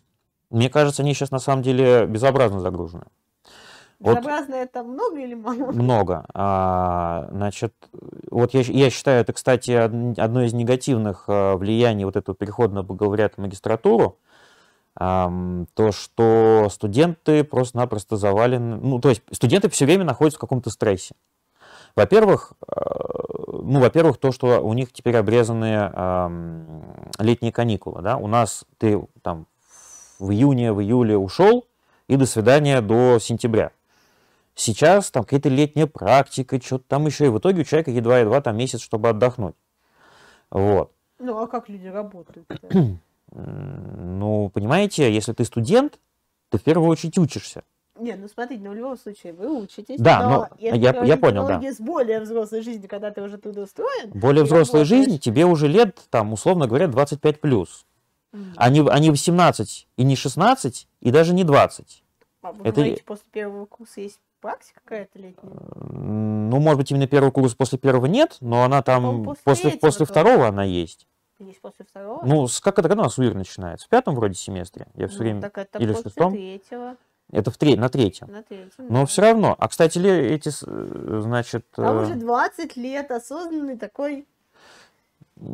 Мне кажется, они сейчас на самом деле безобразно загружены. Безобразно вот это много или мало? Много. А, значит, вот я, я считаю, это, кстати, одно из негативных э, влияний вот этого переходного говорят магистратуру, то, что студенты просто-напросто завалены, ну, то есть студенты все время находятся в каком-то стрессе. Во-первых, э, ну, во-первых, то, что у них теперь обрезаны летние каникулы, да, у нас ты там в июне, в июле ушел, и до свидания до сентября. Сейчас там какая-то летняя практика, что-то там еще. И в итоге у человека едва-едва там месяц, чтобы отдохнуть. Вот. Ну, а как люди работают? Э, ну, понимаете, если ты студент, ты в первую очередь учишься. Нет, ну смотрите, ну в любом случае вы учитесь. Да, но, но я, я, я понял, да. с более взрослой жизни, когда ты уже туда устроен. Более взрослой работаешь... жизни тебе уже лет, там, условно говоря, 25 плюс. Угу. А, не, а не 18, и не 16, и даже не 20. А вы это... говорите, после первого курса есть практика какая-то летняя? Ну, может быть, именно первый курс после первого нет, но она там ну, после, после, после второго она есть. Есть после второго? Ну, с, как это когда у нас УИР начинается? В пятом вроде семестре. Я все ну, время... Так это или после шестом? третьего. Это в тре- на третьем. На третьем. Но да. все равно. А, кстати, эти, э, значит... Там уже 20 э, лет осознанный такой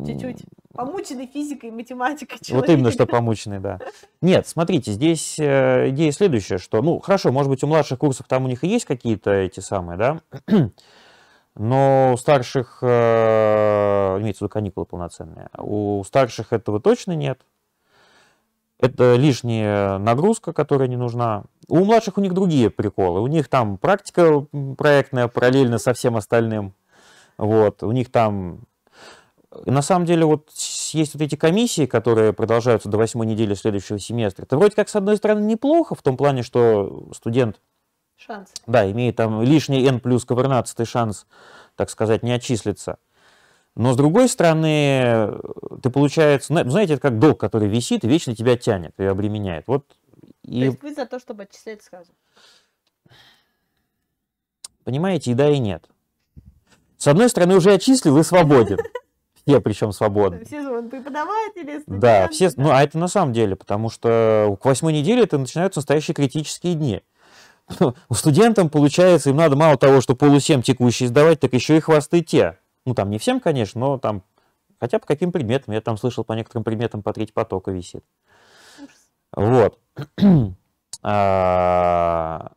чуть-чуть. Помученный физикой, и математикой человек. Вот именно, что помученный, да. Нет, смотрите, здесь э, идея следующая, что, ну, хорошо, может быть, у младших курсов там у них и есть какие-то эти самые, да, но у старших, э, имеется в виду каникулы полноценные, у старших этого точно нет. Это лишняя нагрузка, которая не нужна. У младших у них другие приколы. У них там практика проектная параллельно со всем остальным. Вот. У них там на самом деле вот есть вот эти комиссии, которые продолжаются до восьмой недели следующего семестра. Это вроде как, с одной стороны, неплохо, в том плане, что студент шанс. Да, имеет там лишний n плюс ковырнадцатый шанс, так сказать, не отчислиться. Но с другой стороны, ты получается, знаете, это как долг, который висит и вечно тебя тянет и обременяет. Вот, и... То есть вы за то, чтобы отчислять сразу? Понимаете, и да, и нет. С одной стороны, уже отчислил и свободен. все причем свободны. Все преподаватели. Студенты, да, все, ну а это на самом деле, потому что к восьмой неделе это начинаются настоящие критические дни. Ну, у студентам получается, им надо мало того, что полусем текущие сдавать, так еще и хвосты те. Ну там не всем, конечно, но там хотя по каким предметам, я там слышал по некоторым предметам по треть потока висит. Вот. А,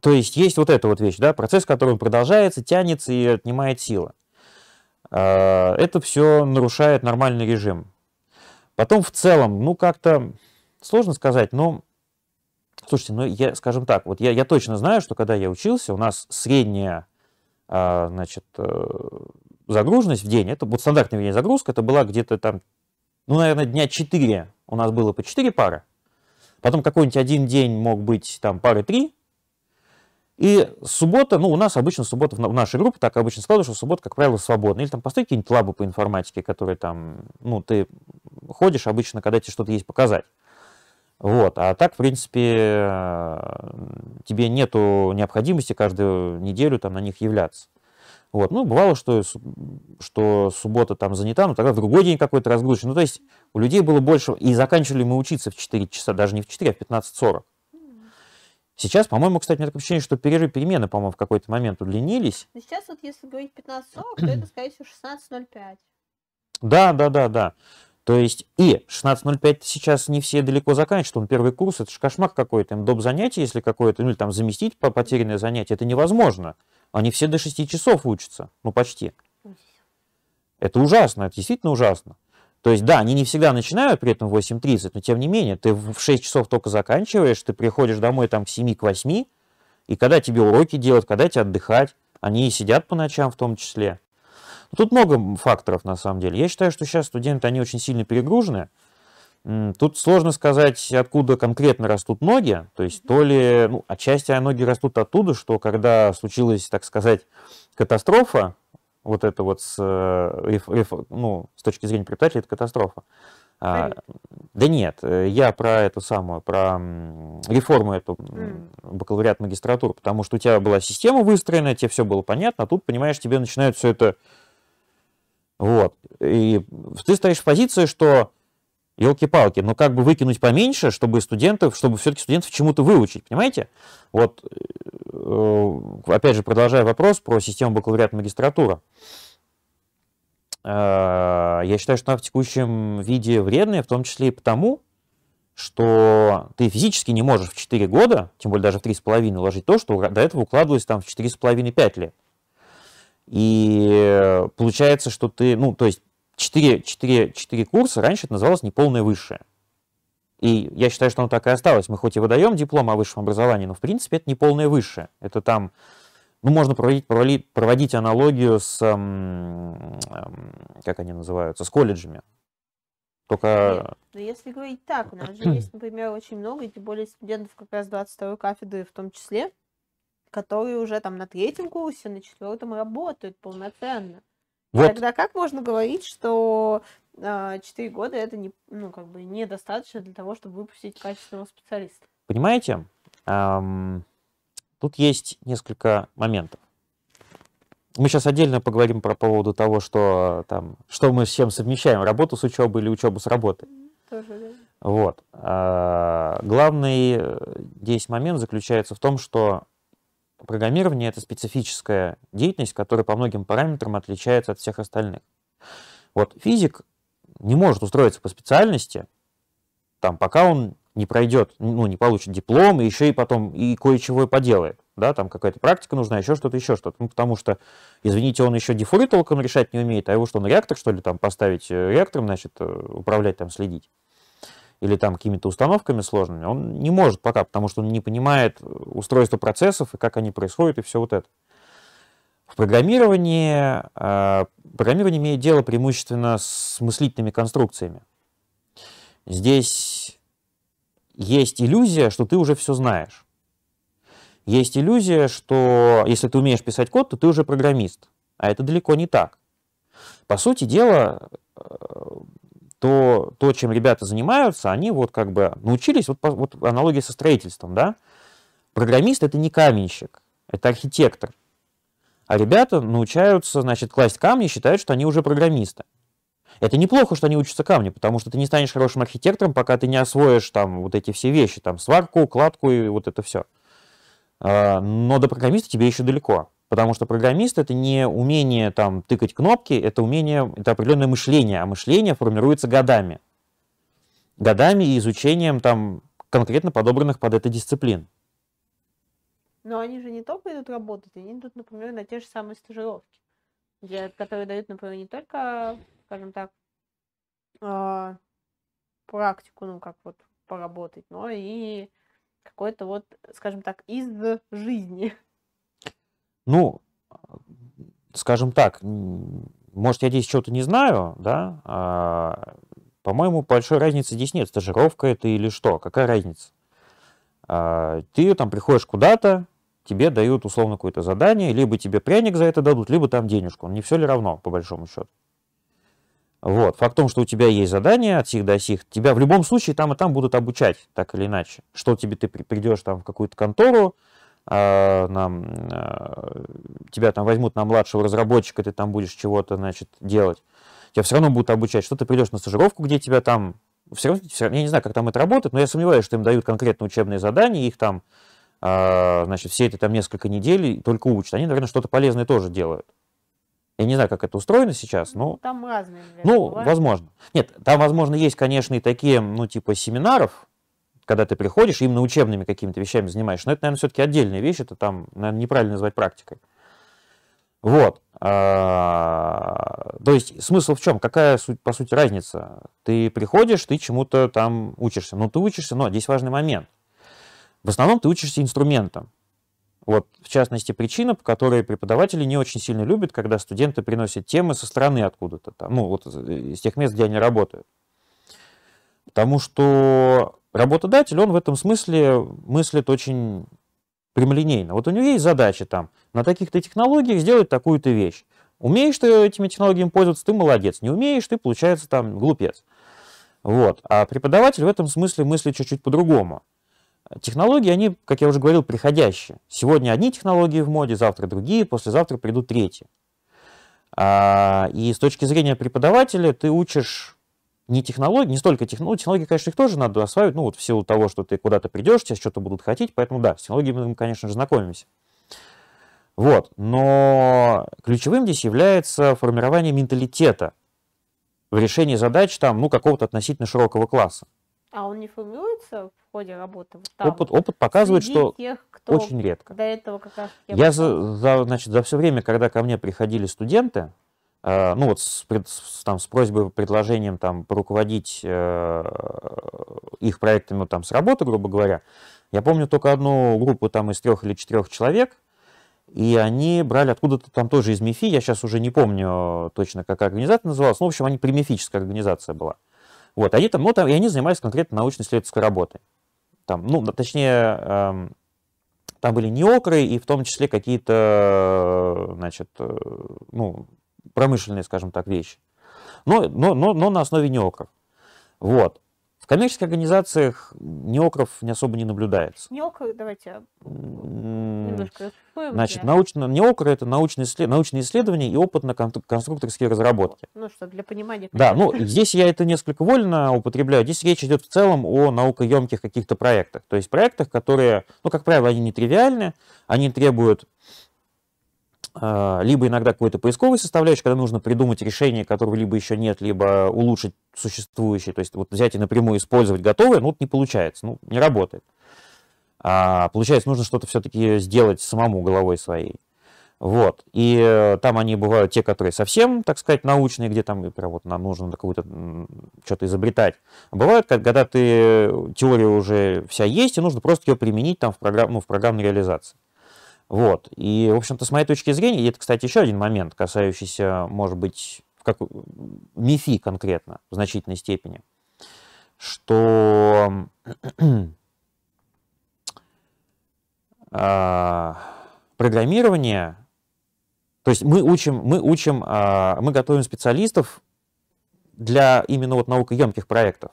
то есть есть вот эта вот вещь, да, процесс, который продолжается, тянется и отнимает силы. Э, это все нарушает нормальный режим. Потом в целом, ну как-то сложно сказать, но слушайте, ну я, скажем так, вот я, я точно знаю, что когда я учился, у нас средняя, э, значит, э, загруженность в день, это вот стандартный день загрузка, это была где-то там, ну, наверное, дня 4 у нас было по 4 пары. Потом какой-нибудь один день мог быть там пары 3, и суббота, ну, у нас обычно суббота в нашей группе так обычно складывается, что суббота, как правило, свободна. Или там постой какие-нибудь лабы по информатике, которые там, ну, ты ходишь обычно, когда тебе что-то есть показать. Вот, а так, в принципе, э, тебе нету необходимости каждую неделю там на них являться. Вот, ну, бывало, что, что суббота там занята, но тогда в другой день какой-то разгрузочный. Ну, то есть у людей было больше, и заканчивали мы учиться в 4 часа, даже не в 4, а в 15.40. Сейчас, по-моему, кстати, у меня такое ощущение, что перерыв перемены, по-моему, в какой-то момент удлинились. сейчас вот если говорить 15.40, то это, скорее всего, 16.05. Да, да, да, да. То есть и 16.05 сейчас не все далеко заканчивают, он первый курс, это же кошмар какой-то, им доп. занятие, если какое-то, ну или там заместить по потерянное занятие, это невозможно. Они все до 6 часов учатся, ну почти. Это ужасно, это действительно ужасно. То есть, да, они не всегда начинают при этом в 8.30, но тем не менее, ты в 6 часов только заканчиваешь, ты приходишь домой там к 7, к 8, и когда тебе уроки делать, когда тебе отдыхать, они сидят по ночам в том числе. Тут много факторов на самом деле. Я считаю, что сейчас студенты, они очень сильно перегружены. Тут сложно сказать, откуда конкретно растут ноги. То есть то ли, ну, отчасти ноги растут оттуда, что когда случилась, так сказать, катастрофа, вот это вот с, э, ну, с точки зрения преподавателя, это катастрофа. А, да нет, э, я про эту самую, про реформу эту бакалавриат магистратуру, потому что у тебя была система выстроена, тебе все было понятно, а тут, понимаешь, тебе начинают все это... Вот. И ты стоишь в позиции, что елки-палки, но как бы выкинуть поменьше, чтобы студентов, чтобы все-таки студентов чему-то выучить, понимаете? Вот, э, опять же, продолжая вопрос про систему бакалавриат-магистратура. Э, я считаю, что она в текущем виде вредная, в том числе и потому, что ты физически не можешь в 4 года, тем более даже в 3,5, уложить то, что до этого укладывалось там в 4,5-5 лет. И получается, что ты, ну, то есть 4, 4, 4 курса, раньше это называлось неполное высшее. И я считаю, что оно так и осталось. Мы хоть и выдаем диплом о высшем образовании, но в принципе это неполное высшее. Это там, ну, можно проводить, проводить, проводить аналогию с, эм, эм, как они называются, с колледжами. Только... Нет, но ну, если говорить так, у нас же есть, например, очень много, и тем более студентов как раз 22 кафедры в том числе, которые уже там на третьем курсе, на четвертом работают полноценно. Вот. Тогда как можно говорить, что а, четыре года это не, ну, как бы недостаточно для того, чтобы выпустить качественного специалиста? Понимаете? Эм, тут есть несколько моментов. Мы сейчас отдельно поговорим про поводу того, что, там, что мы с чем совмещаем, работу с учебой или учебу с работой. Тоже, да. Вот. А, главный э, здесь момент заключается в том, что Программирование — это специфическая деятельность, которая по многим параметрам отличается от всех остальных. Вот физик не может устроиться по специальности, там, пока он не пройдет, ну, не получит диплом, и еще и потом и кое-чего и поделает. Да, там какая-то практика нужна, еще что-то, еще что-то. Ну, потому что, извините, он еще дифуры толком решать не умеет, а его что, на реактор, что ли, там поставить э, реактором, значит, э, управлять, там, следить или там какими-то установками сложными, он не может пока, потому что он не понимает э, устройство процессов и как они происходят и все вот это. В программировании э, программирование имеет дело преимущественно с мыслительными конструкциями. Здесь есть иллюзия, что ты уже все знаешь. Есть иллюзия, что если ты умеешь писать код, то ты уже программист. А это далеко не так. По сути дела, э, то то, чем ребята занимаются, они вот как бы научились, вот, вот аналогия со строительством, да, программист это не каменщик, это архитектор, а ребята научаются, значит, класть камни считают, что они уже программисты. Это неплохо, что они учатся камню, потому что ты не станешь хорошим архитектором, пока ты не освоишь там вот эти все вещи, там сварку, кладку и вот это все. А, но до программиста тебе еще далеко. Потому что программист это не умение там тыкать кнопки, это умение, это определенное мышление, а мышление формируется годами. Годами и изучением там конкретно подобранных под это дисциплин. Но они же не только идут работать, они идут, например, на те же самые стажировки, где, которые дают, например, не только, скажем так, э, практику, ну, как вот поработать, но и какое-то вот, скажем так, из жизни. Ну, скажем так, может, я здесь что то не знаю, да, а, по-моему, большой разницы здесь нет. Стажировка это или что, какая разница? А, ты там приходишь куда-то, тебе дают условно какое-то задание, либо тебе пряник за это дадут, либо там денежку. Ну, не все ли равно, по большому счету? Вот. Факт в том, что у тебя есть задание от сих до сих, тебя в любом случае там и там будут обучать, так или иначе. Что тебе ты придешь там в какую-то контору, э, нам, э, тебя там возьмут на младшего разработчика, ты там будешь чего-то, значит, делать. Тебя все равно будут обучать. Что ты придешь на стажировку, где тебя там... Все равно, все равно, я не знаю, как там это работает, но я сомневаюсь, что им дают конкретно учебные задания, их там, э, значит, все это там несколько недель только учат. Они, наверное, что-то полезное тоже делают. Я не знаю, как это устроено сейчас, ну, но... Там разные. Наверное, ну, бывают. возможно. Нет, там, возможно, есть, конечно, и такие, ну, типа семинаров, когда ты приходишь, именно учебными какими-то вещами занимаешься. Но это, наверное, все-таки отдельная вещь, это там, наверное, неправильно назвать практикой. Вот. А, то есть смысл в чем? Какая, по сути, разница? Ты приходишь, ты чему-то там учишься. Ну, ты учишься, но здесь важный момент. В основном ты учишься инструментом. Вот, в частности, причина, по которой преподаватели не очень сильно любят, когда студенты приносят темы со стороны откуда-то, там, ну, вот из тех мест, где они работают. Потому что работодатель, он в этом смысле мыслит очень прямолинейно. Вот у него есть задача там на таких-то технологиях сделать такую-то вещь. Умеешь ты этими технологиями пользоваться, ты молодец. Не умеешь, ты, получается, там глупец. Вот. А преподаватель в этом смысле мыслит чуть-чуть по-другому. Технологии, они, как я уже говорил, приходящие. Сегодня одни технологии в моде, завтра другие, послезавтра придут третьи. А, и с точки зрения преподавателя ты учишь не технологии, не столько технологии, ну, технологии, конечно, их тоже надо осваивать, ну вот в силу того, что ты куда-то придешь, тебя что-то будут хотеть, поэтому да, с технологиями мы, конечно же, знакомимся. Вот, но ключевым здесь является формирование менталитета в решении задач там, ну, какого-то относительно широкого класса. А он не формируется в ходе работы? Вот там, опыт, опыт показывает, что тех, кто очень редко. До этого как раз я я за, за, значит, за все время, когда ко мне приходили студенты, э, ну вот с, с, там, с просьбой, предложением там, руководить э, их проектами там, с работы, грубо говоря, я помню только одну группу там, из трех или четырех человек, и они брали откуда-то там тоже из МИФИ, я сейчас уже не помню точно, какая организация называлась, но в общем, они примифическая организация была. Вот, они там, ну, там, и они занимались конкретно научно-исследовательской работой. Там, ну, точнее, эм, там были неокры и в том числе какие-то, значит, э, ну, промышленные, скажем так, вещи. Но, но, но, но на основе неокров. Вот. В коммерческих организациях неокров не особо не наблюдается. Неокры, давайте немножко Значит, научно, неокры – это научные, научные исследования и опытно-конструкторские разработки. Ну что, для понимания. Да, ну здесь я это несколько вольно употребляю. Здесь речь идет в целом о наукоемких каких-то проектах. То есть проектах, которые, ну, как правило, они нетривиальны, они требуют а, либо иногда какой-то поисковой составляющей, когда нужно придумать решение, которого либо еще нет, либо улучшить существующее, то есть вот взять и напрямую использовать готовое, ну, не получается, ну, не работает. А, получается, нужно что-то все-таки сделать самому головой своей. Вот. И э, там они бывают те, которые совсем, так сказать, научные, где там прям вот нам нужно какое то что-то изобретать. бывают, когда ты э, теория уже вся есть, и нужно просто ее применить там в, программ, ну, в программной реализации. Вот. И, в общем-то, с моей точки зрения, и это, кстати, еще один момент, касающийся, может быть, как мифи конкретно в значительной степени, что а, программирование, то есть мы учим, мы учим, а, мы готовим специалистов для именно вот наукоемких проектов.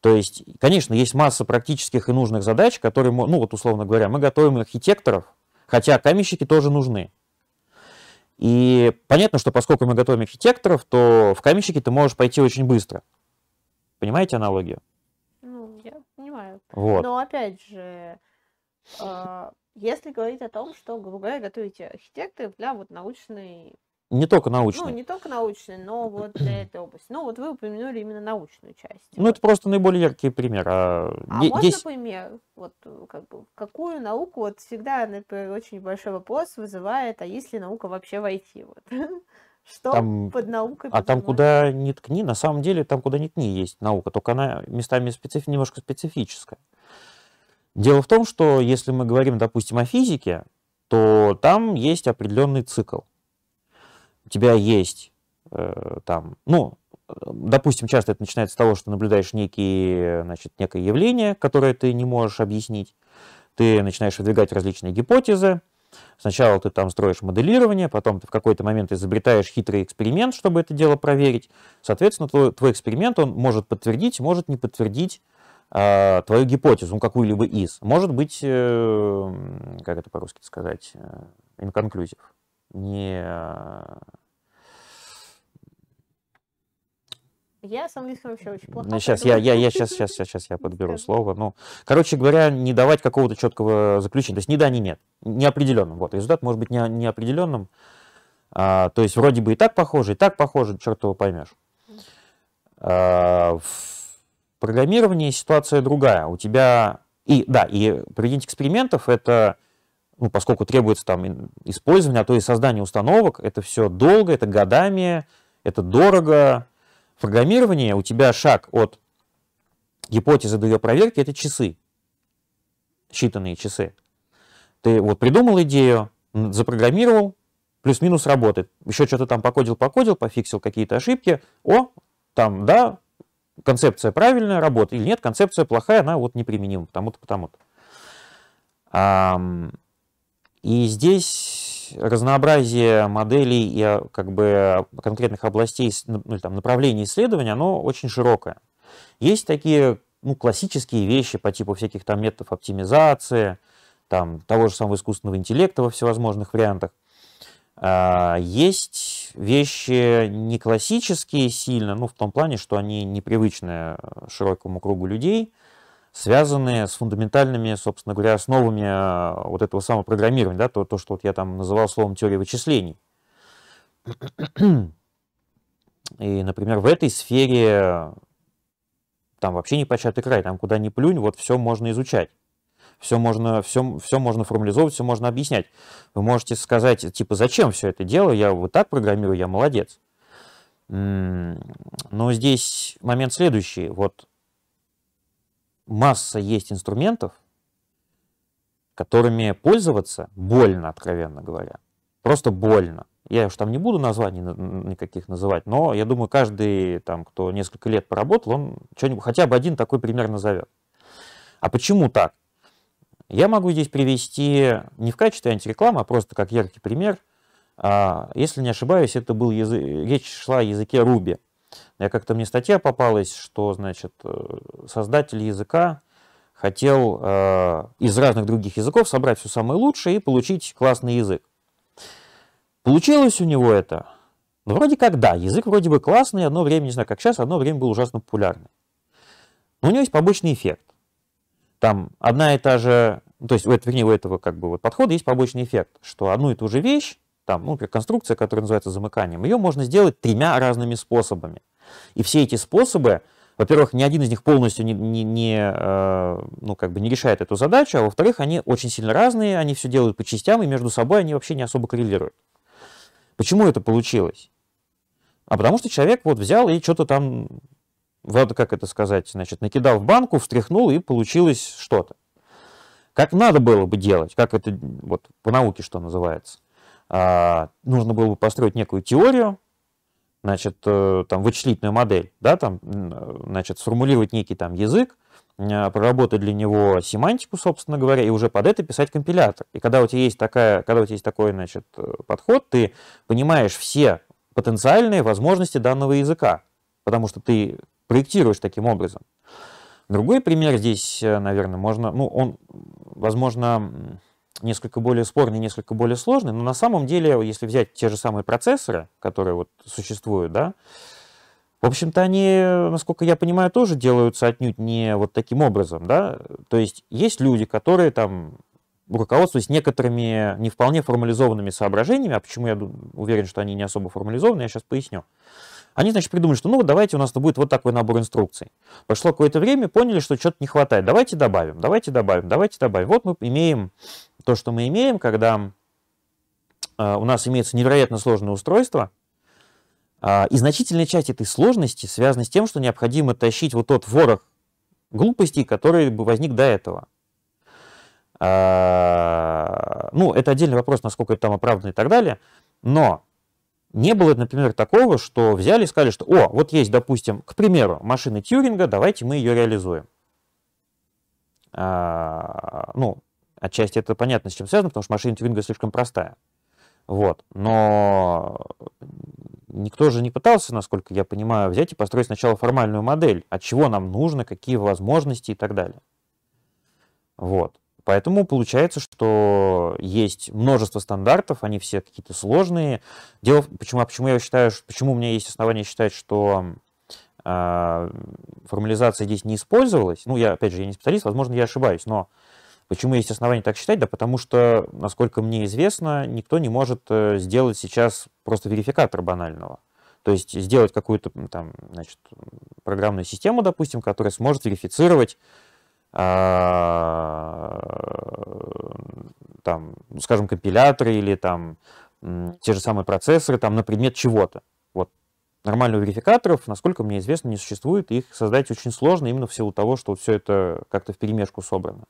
То есть, конечно, есть масса практических и нужных задач, которые, ну вот условно говоря, мы готовим архитекторов Хотя каменщики тоже нужны. И понятно, что поскольку мы готовим архитекторов, то в каменщики ты можешь пойти очень быстро. Понимаете аналогию? Ну, я понимаю. Вот. Но опять же, а, если говорить о том, что, грубо говоря, готовите архитекторов для вот научной не только научные, Ну, не только научные, но вот для этой области. Ну, вот вы упомянули именно научную часть. Ну, вот. это просто наиболее яркий пример. А, а можно есть... пример? Вот, э, как бы, какую науку? Вот всегда, например, очень большой вопрос вызывает, а есть ли наука вообще войти? Вот. Что там, под наукой? А под там, куда не ткни, на самом деле, там, куда не ткни, есть наука. Только она местами специф... немножко специфическая. Дело в том, что если мы говорим, допустим, о физике, то там есть определенный цикл у тебя есть э, там, ну, допустим, часто это начинается с того, что наблюдаешь некие, значит, некое явление, которое ты не можешь объяснить, ты начинаешь выдвигать различные гипотезы, Сначала ты там строишь моделирование, потом ты в какой-то момент изобретаешь хитрый эксперимент, чтобы это дело проверить. Соответственно, твой, твой эксперимент, он может подтвердить, может не подтвердить а, твою гипотезу, ну, какую-либо из. Может быть, э, как это по-русски сказать, инконклюзив. Э, не... Я с английским вообще очень плохо. Сейчас ну, я, я, я, сейчас, сейчас, сейчас, сейчас я подберу слово. Ну, короче говоря, не давать какого-то четкого заключения. То есть ни да, ни нет. Неопределенным. Вот. Результат может быть не, неопределенным. А, то есть вроде бы и так похоже, и так похоже, черт его поймешь. А, в программировании ситуация другая. У тебя... И, да, и проведение экспериментов — это ну, поскольку требуется там использование, а то и создание установок, это все долго, это годами, это дорого. Программирование, у тебя шаг от гипотезы до ее проверки, это часы, считанные часы. Ты вот придумал идею, запрограммировал, плюс-минус работает. Еще что-то там покодил-покодил, пофиксил какие-то ошибки. О, там, да, концепция правильная, работает. Или нет, концепция плохая, она вот неприменима, потому-то, потому-то. И здесь разнообразие моделей и а, как бы конкретных областей, ну, там, направлений исследования, оно очень широкое. Есть такие ну, классические вещи по типу всяких там методов оптимизации, там, того же самого искусственного интеллекта во всевозможных вариантах. А, есть вещи не классические сильно, ну, в том плане, что они непривычны э, широкому кругу людей, связанные с фундаментальными, собственно говоря, основами э, вот этого самого программирования, да, то, то что вот я там называл словом теория вычислений. И, например, в этой сфере э, там вообще не початый край, там куда ни плюнь, вот все можно изучать. Все можно, все, все можно формализовывать, все можно объяснять. Вы можете сказать, типа, зачем все это дело, я вот так программирую, я молодец. Но здесь момент следующий. Вот масса есть инструментов, которыми пользоваться больно, откровенно говоря. Просто больно. Я уж там не буду названий никаких называть, но я думаю, каждый, там, кто несколько лет поработал, он что-нибудь, хотя бы один такой пример назовет. А почему так? Я могу здесь привести не в качестве антирекламы, а просто как яркий пример. А, если не ошибаюсь, это был язык, речь шла о языке Ruby. Я как-то мне статья попалась, что, значит, э, создатель языка хотел э, из разных других языков собрать все самое лучшее и получить классный язык. Получилось у него это? Ну, вроде как да, язык вроде бы классный, одно время, не знаю, как сейчас, одно время был ужасно популярный. Но у него есть побочный эффект. Там одна и та же, то есть, вернее, у этого как бы вот подхода есть побочный эффект, что одну и ту же вещь, там, ну, конструкция, которая называется замыканием, ее можно сделать тремя разными способами. И все эти способы, во-первых, ни один из них полностью не, не, не, э, ну, как бы не решает эту задачу, а во-вторых, они очень сильно разные, они все делают по частям, и между собой они вообще не особо коррелируют. Почему это получилось? А потому что человек вот взял и что-то там, вот как это сказать, значит, накидал в банку, встряхнул, и получилось что-то. Как надо было бы делать, как это вот по науке, что называется. А, нужно было бы построить некую теорию, значит, э, там, вычислительную модель, да, там, э, значит, сформулировать некий там язык, э, проработать для него семантику, собственно говоря, и уже под это писать компилятор. И когда у тебя есть, такая, когда у тебя есть такой значит, подход, ты понимаешь все потенциальные возможности данного языка, потому что ты проектируешь таким образом. Другой пример здесь, наверное, можно, ну, он, возможно, несколько более спорный, несколько более сложный, но на самом деле, если взять те же самые процессоры, которые вот существуют, да, в общем-то, они, насколько я понимаю, тоже делаются отнюдь не вот таким образом, да, то есть есть люди, которые там руководствуясь некоторыми не вполне формализованными соображениями, а почему я уверен, что они не особо формализованы, я сейчас поясню. Они, значит, придумали, что ну давайте у нас будет вот такой набор инструкций. Прошло какое-то время, поняли, что что-то не хватает. Давайте добавим, давайте добавим, давайте добавим. Вот мы имеем то, что мы имеем, когда а, у нас имеется невероятно сложное устройство, а, и значительная часть этой сложности связана с тем, что необходимо тащить вот тот ворох глупостей, который бы возник до этого. А, ну, это отдельный вопрос, насколько это там оправдано и так далее. Но не было, например, такого, что взяли и сказали, что, о, вот есть, допустим, к примеру, машина Тьюринга, давайте мы ее реализуем. А, ну, отчасти это понятно, с чем связано, потому что машина Тьюринга слишком простая. Вот. Но никто же не пытался, насколько я понимаю, взять и построить сначала формальную модель, от чего нам нужно, какие возможности и так далее. Вот. Поэтому получается, что есть множество стандартов, они все какие-то сложные. Дело почему, а почему я считаю, почему у меня есть основания считать, что э, формализация здесь не использовалась. Ну, я, опять же, я не специалист, возможно, я ошибаюсь, но почему есть основания так считать? Да потому что, насколько мне известно, никто не может э, сделать сейчас просто верификатор банального. То есть сделать какую-то там, значит, программную систему, допустим, которая сможет верифицировать а, там, ну, скажем, компиляторы или там те же самые процессоры там на предмет чего-то. Вот нормальных верификаторов, насколько мне известно, не существует. Их создать очень сложно именно в силу того, что вот все это как-то в перемешку собрано.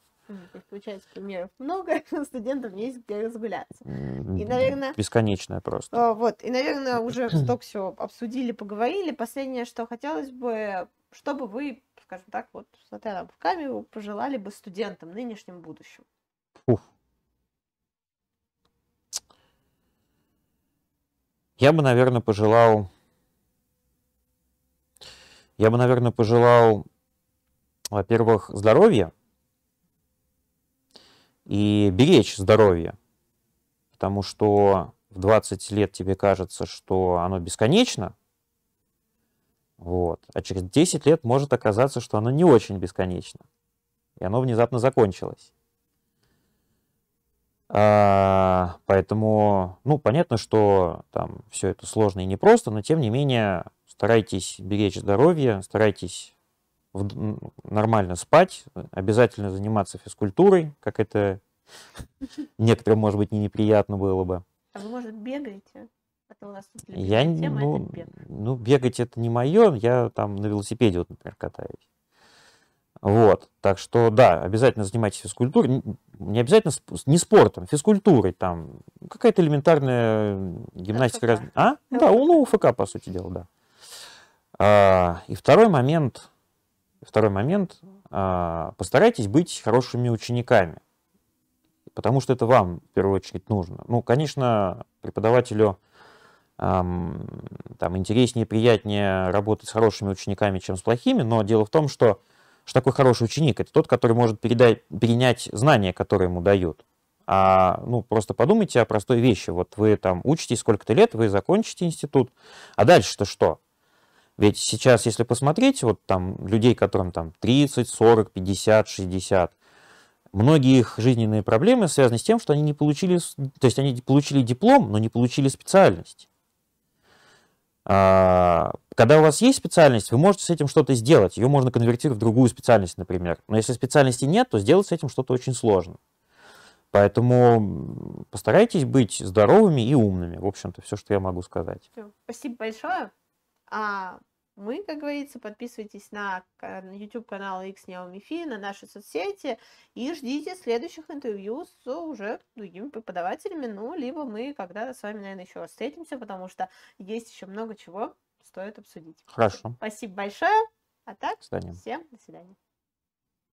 получается примеров много, студентам есть где разгуляться. И, наверное... Бесконечное просто. А, вот, и, наверное, уже столько всего обсудили, поговорили. Последнее, что хотелось бы, чтобы вы скажем так, вот с отрядом Камеву, пожелали бы студентам нынешним будущим? Фух. Я бы, наверное, пожелал... Я бы, наверное, пожелал, во-первых, здоровья и беречь здоровье, потому что в 20 лет тебе кажется, что оно бесконечно, вот. А через 10 лет может оказаться, что оно не очень бесконечно. И оно внезапно закончилось. А, поэтому, ну, понятно, что там все это сложно и непросто, но тем не менее старайтесь беречь здоровье, старайтесь в, нормально спать, обязательно заниматься физкультурой, как это некоторым, может быть, не неприятно было бы. А вы, может, бегаете? Это у нас тут я, тема, ну, это бег. ну, бегать это не мое, я там на велосипеде, вот, например, катаюсь. Вот, так что да, обязательно занимайтесь физкультурой, не обязательно, не спортом, физкультурой, там, какая-то элементарная гимнастика. Раз... А? ЛФК. Ну да, ну, УФК, по сути дела, да. А, и второй момент, второй момент, а, постарайтесь быть хорошими учениками, потому что это вам, в первую очередь, нужно. Ну, конечно, преподавателю там, интереснее, приятнее работать с хорошими учениками, чем с плохими, но дело в том, что, что такой хороший ученик? Это тот, который может передать, принять знания, которые ему дают. А, ну, просто подумайте о простой вещи. Вот вы там учитесь сколько-то лет, вы закончите институт, а дальше-то что? Ведь сейчас, если посмотреть, вот там людей, которым там 30, 40, 50, 60, многие их жизненные проблемы связаны с тем, что они не получили, то есть они получили диплом, но не получили специальность. А, когда у вас есть специальность, вы можете с этим что-то сделать. Ее можно конвертировать в другую специальность, например. Но если специальности нет, то сделать с этим что-то очень сложно. Поэтому постарайтесь быть здоровыми и умными. В общем-то, все, что я могу сказать. Спасибо большое. А, мы, как говорится, подписывайтесь на YouTube-канал X Неомифи, на наши соцсети и ждите следующих интервью с уже другими преподавателями, ну, либо мы когда-то с вами, наверное, еще раз встретимся, потому что есть еще много чего стоит обсудить. Хорошо. Спасибо большое. А так, всем до свидания.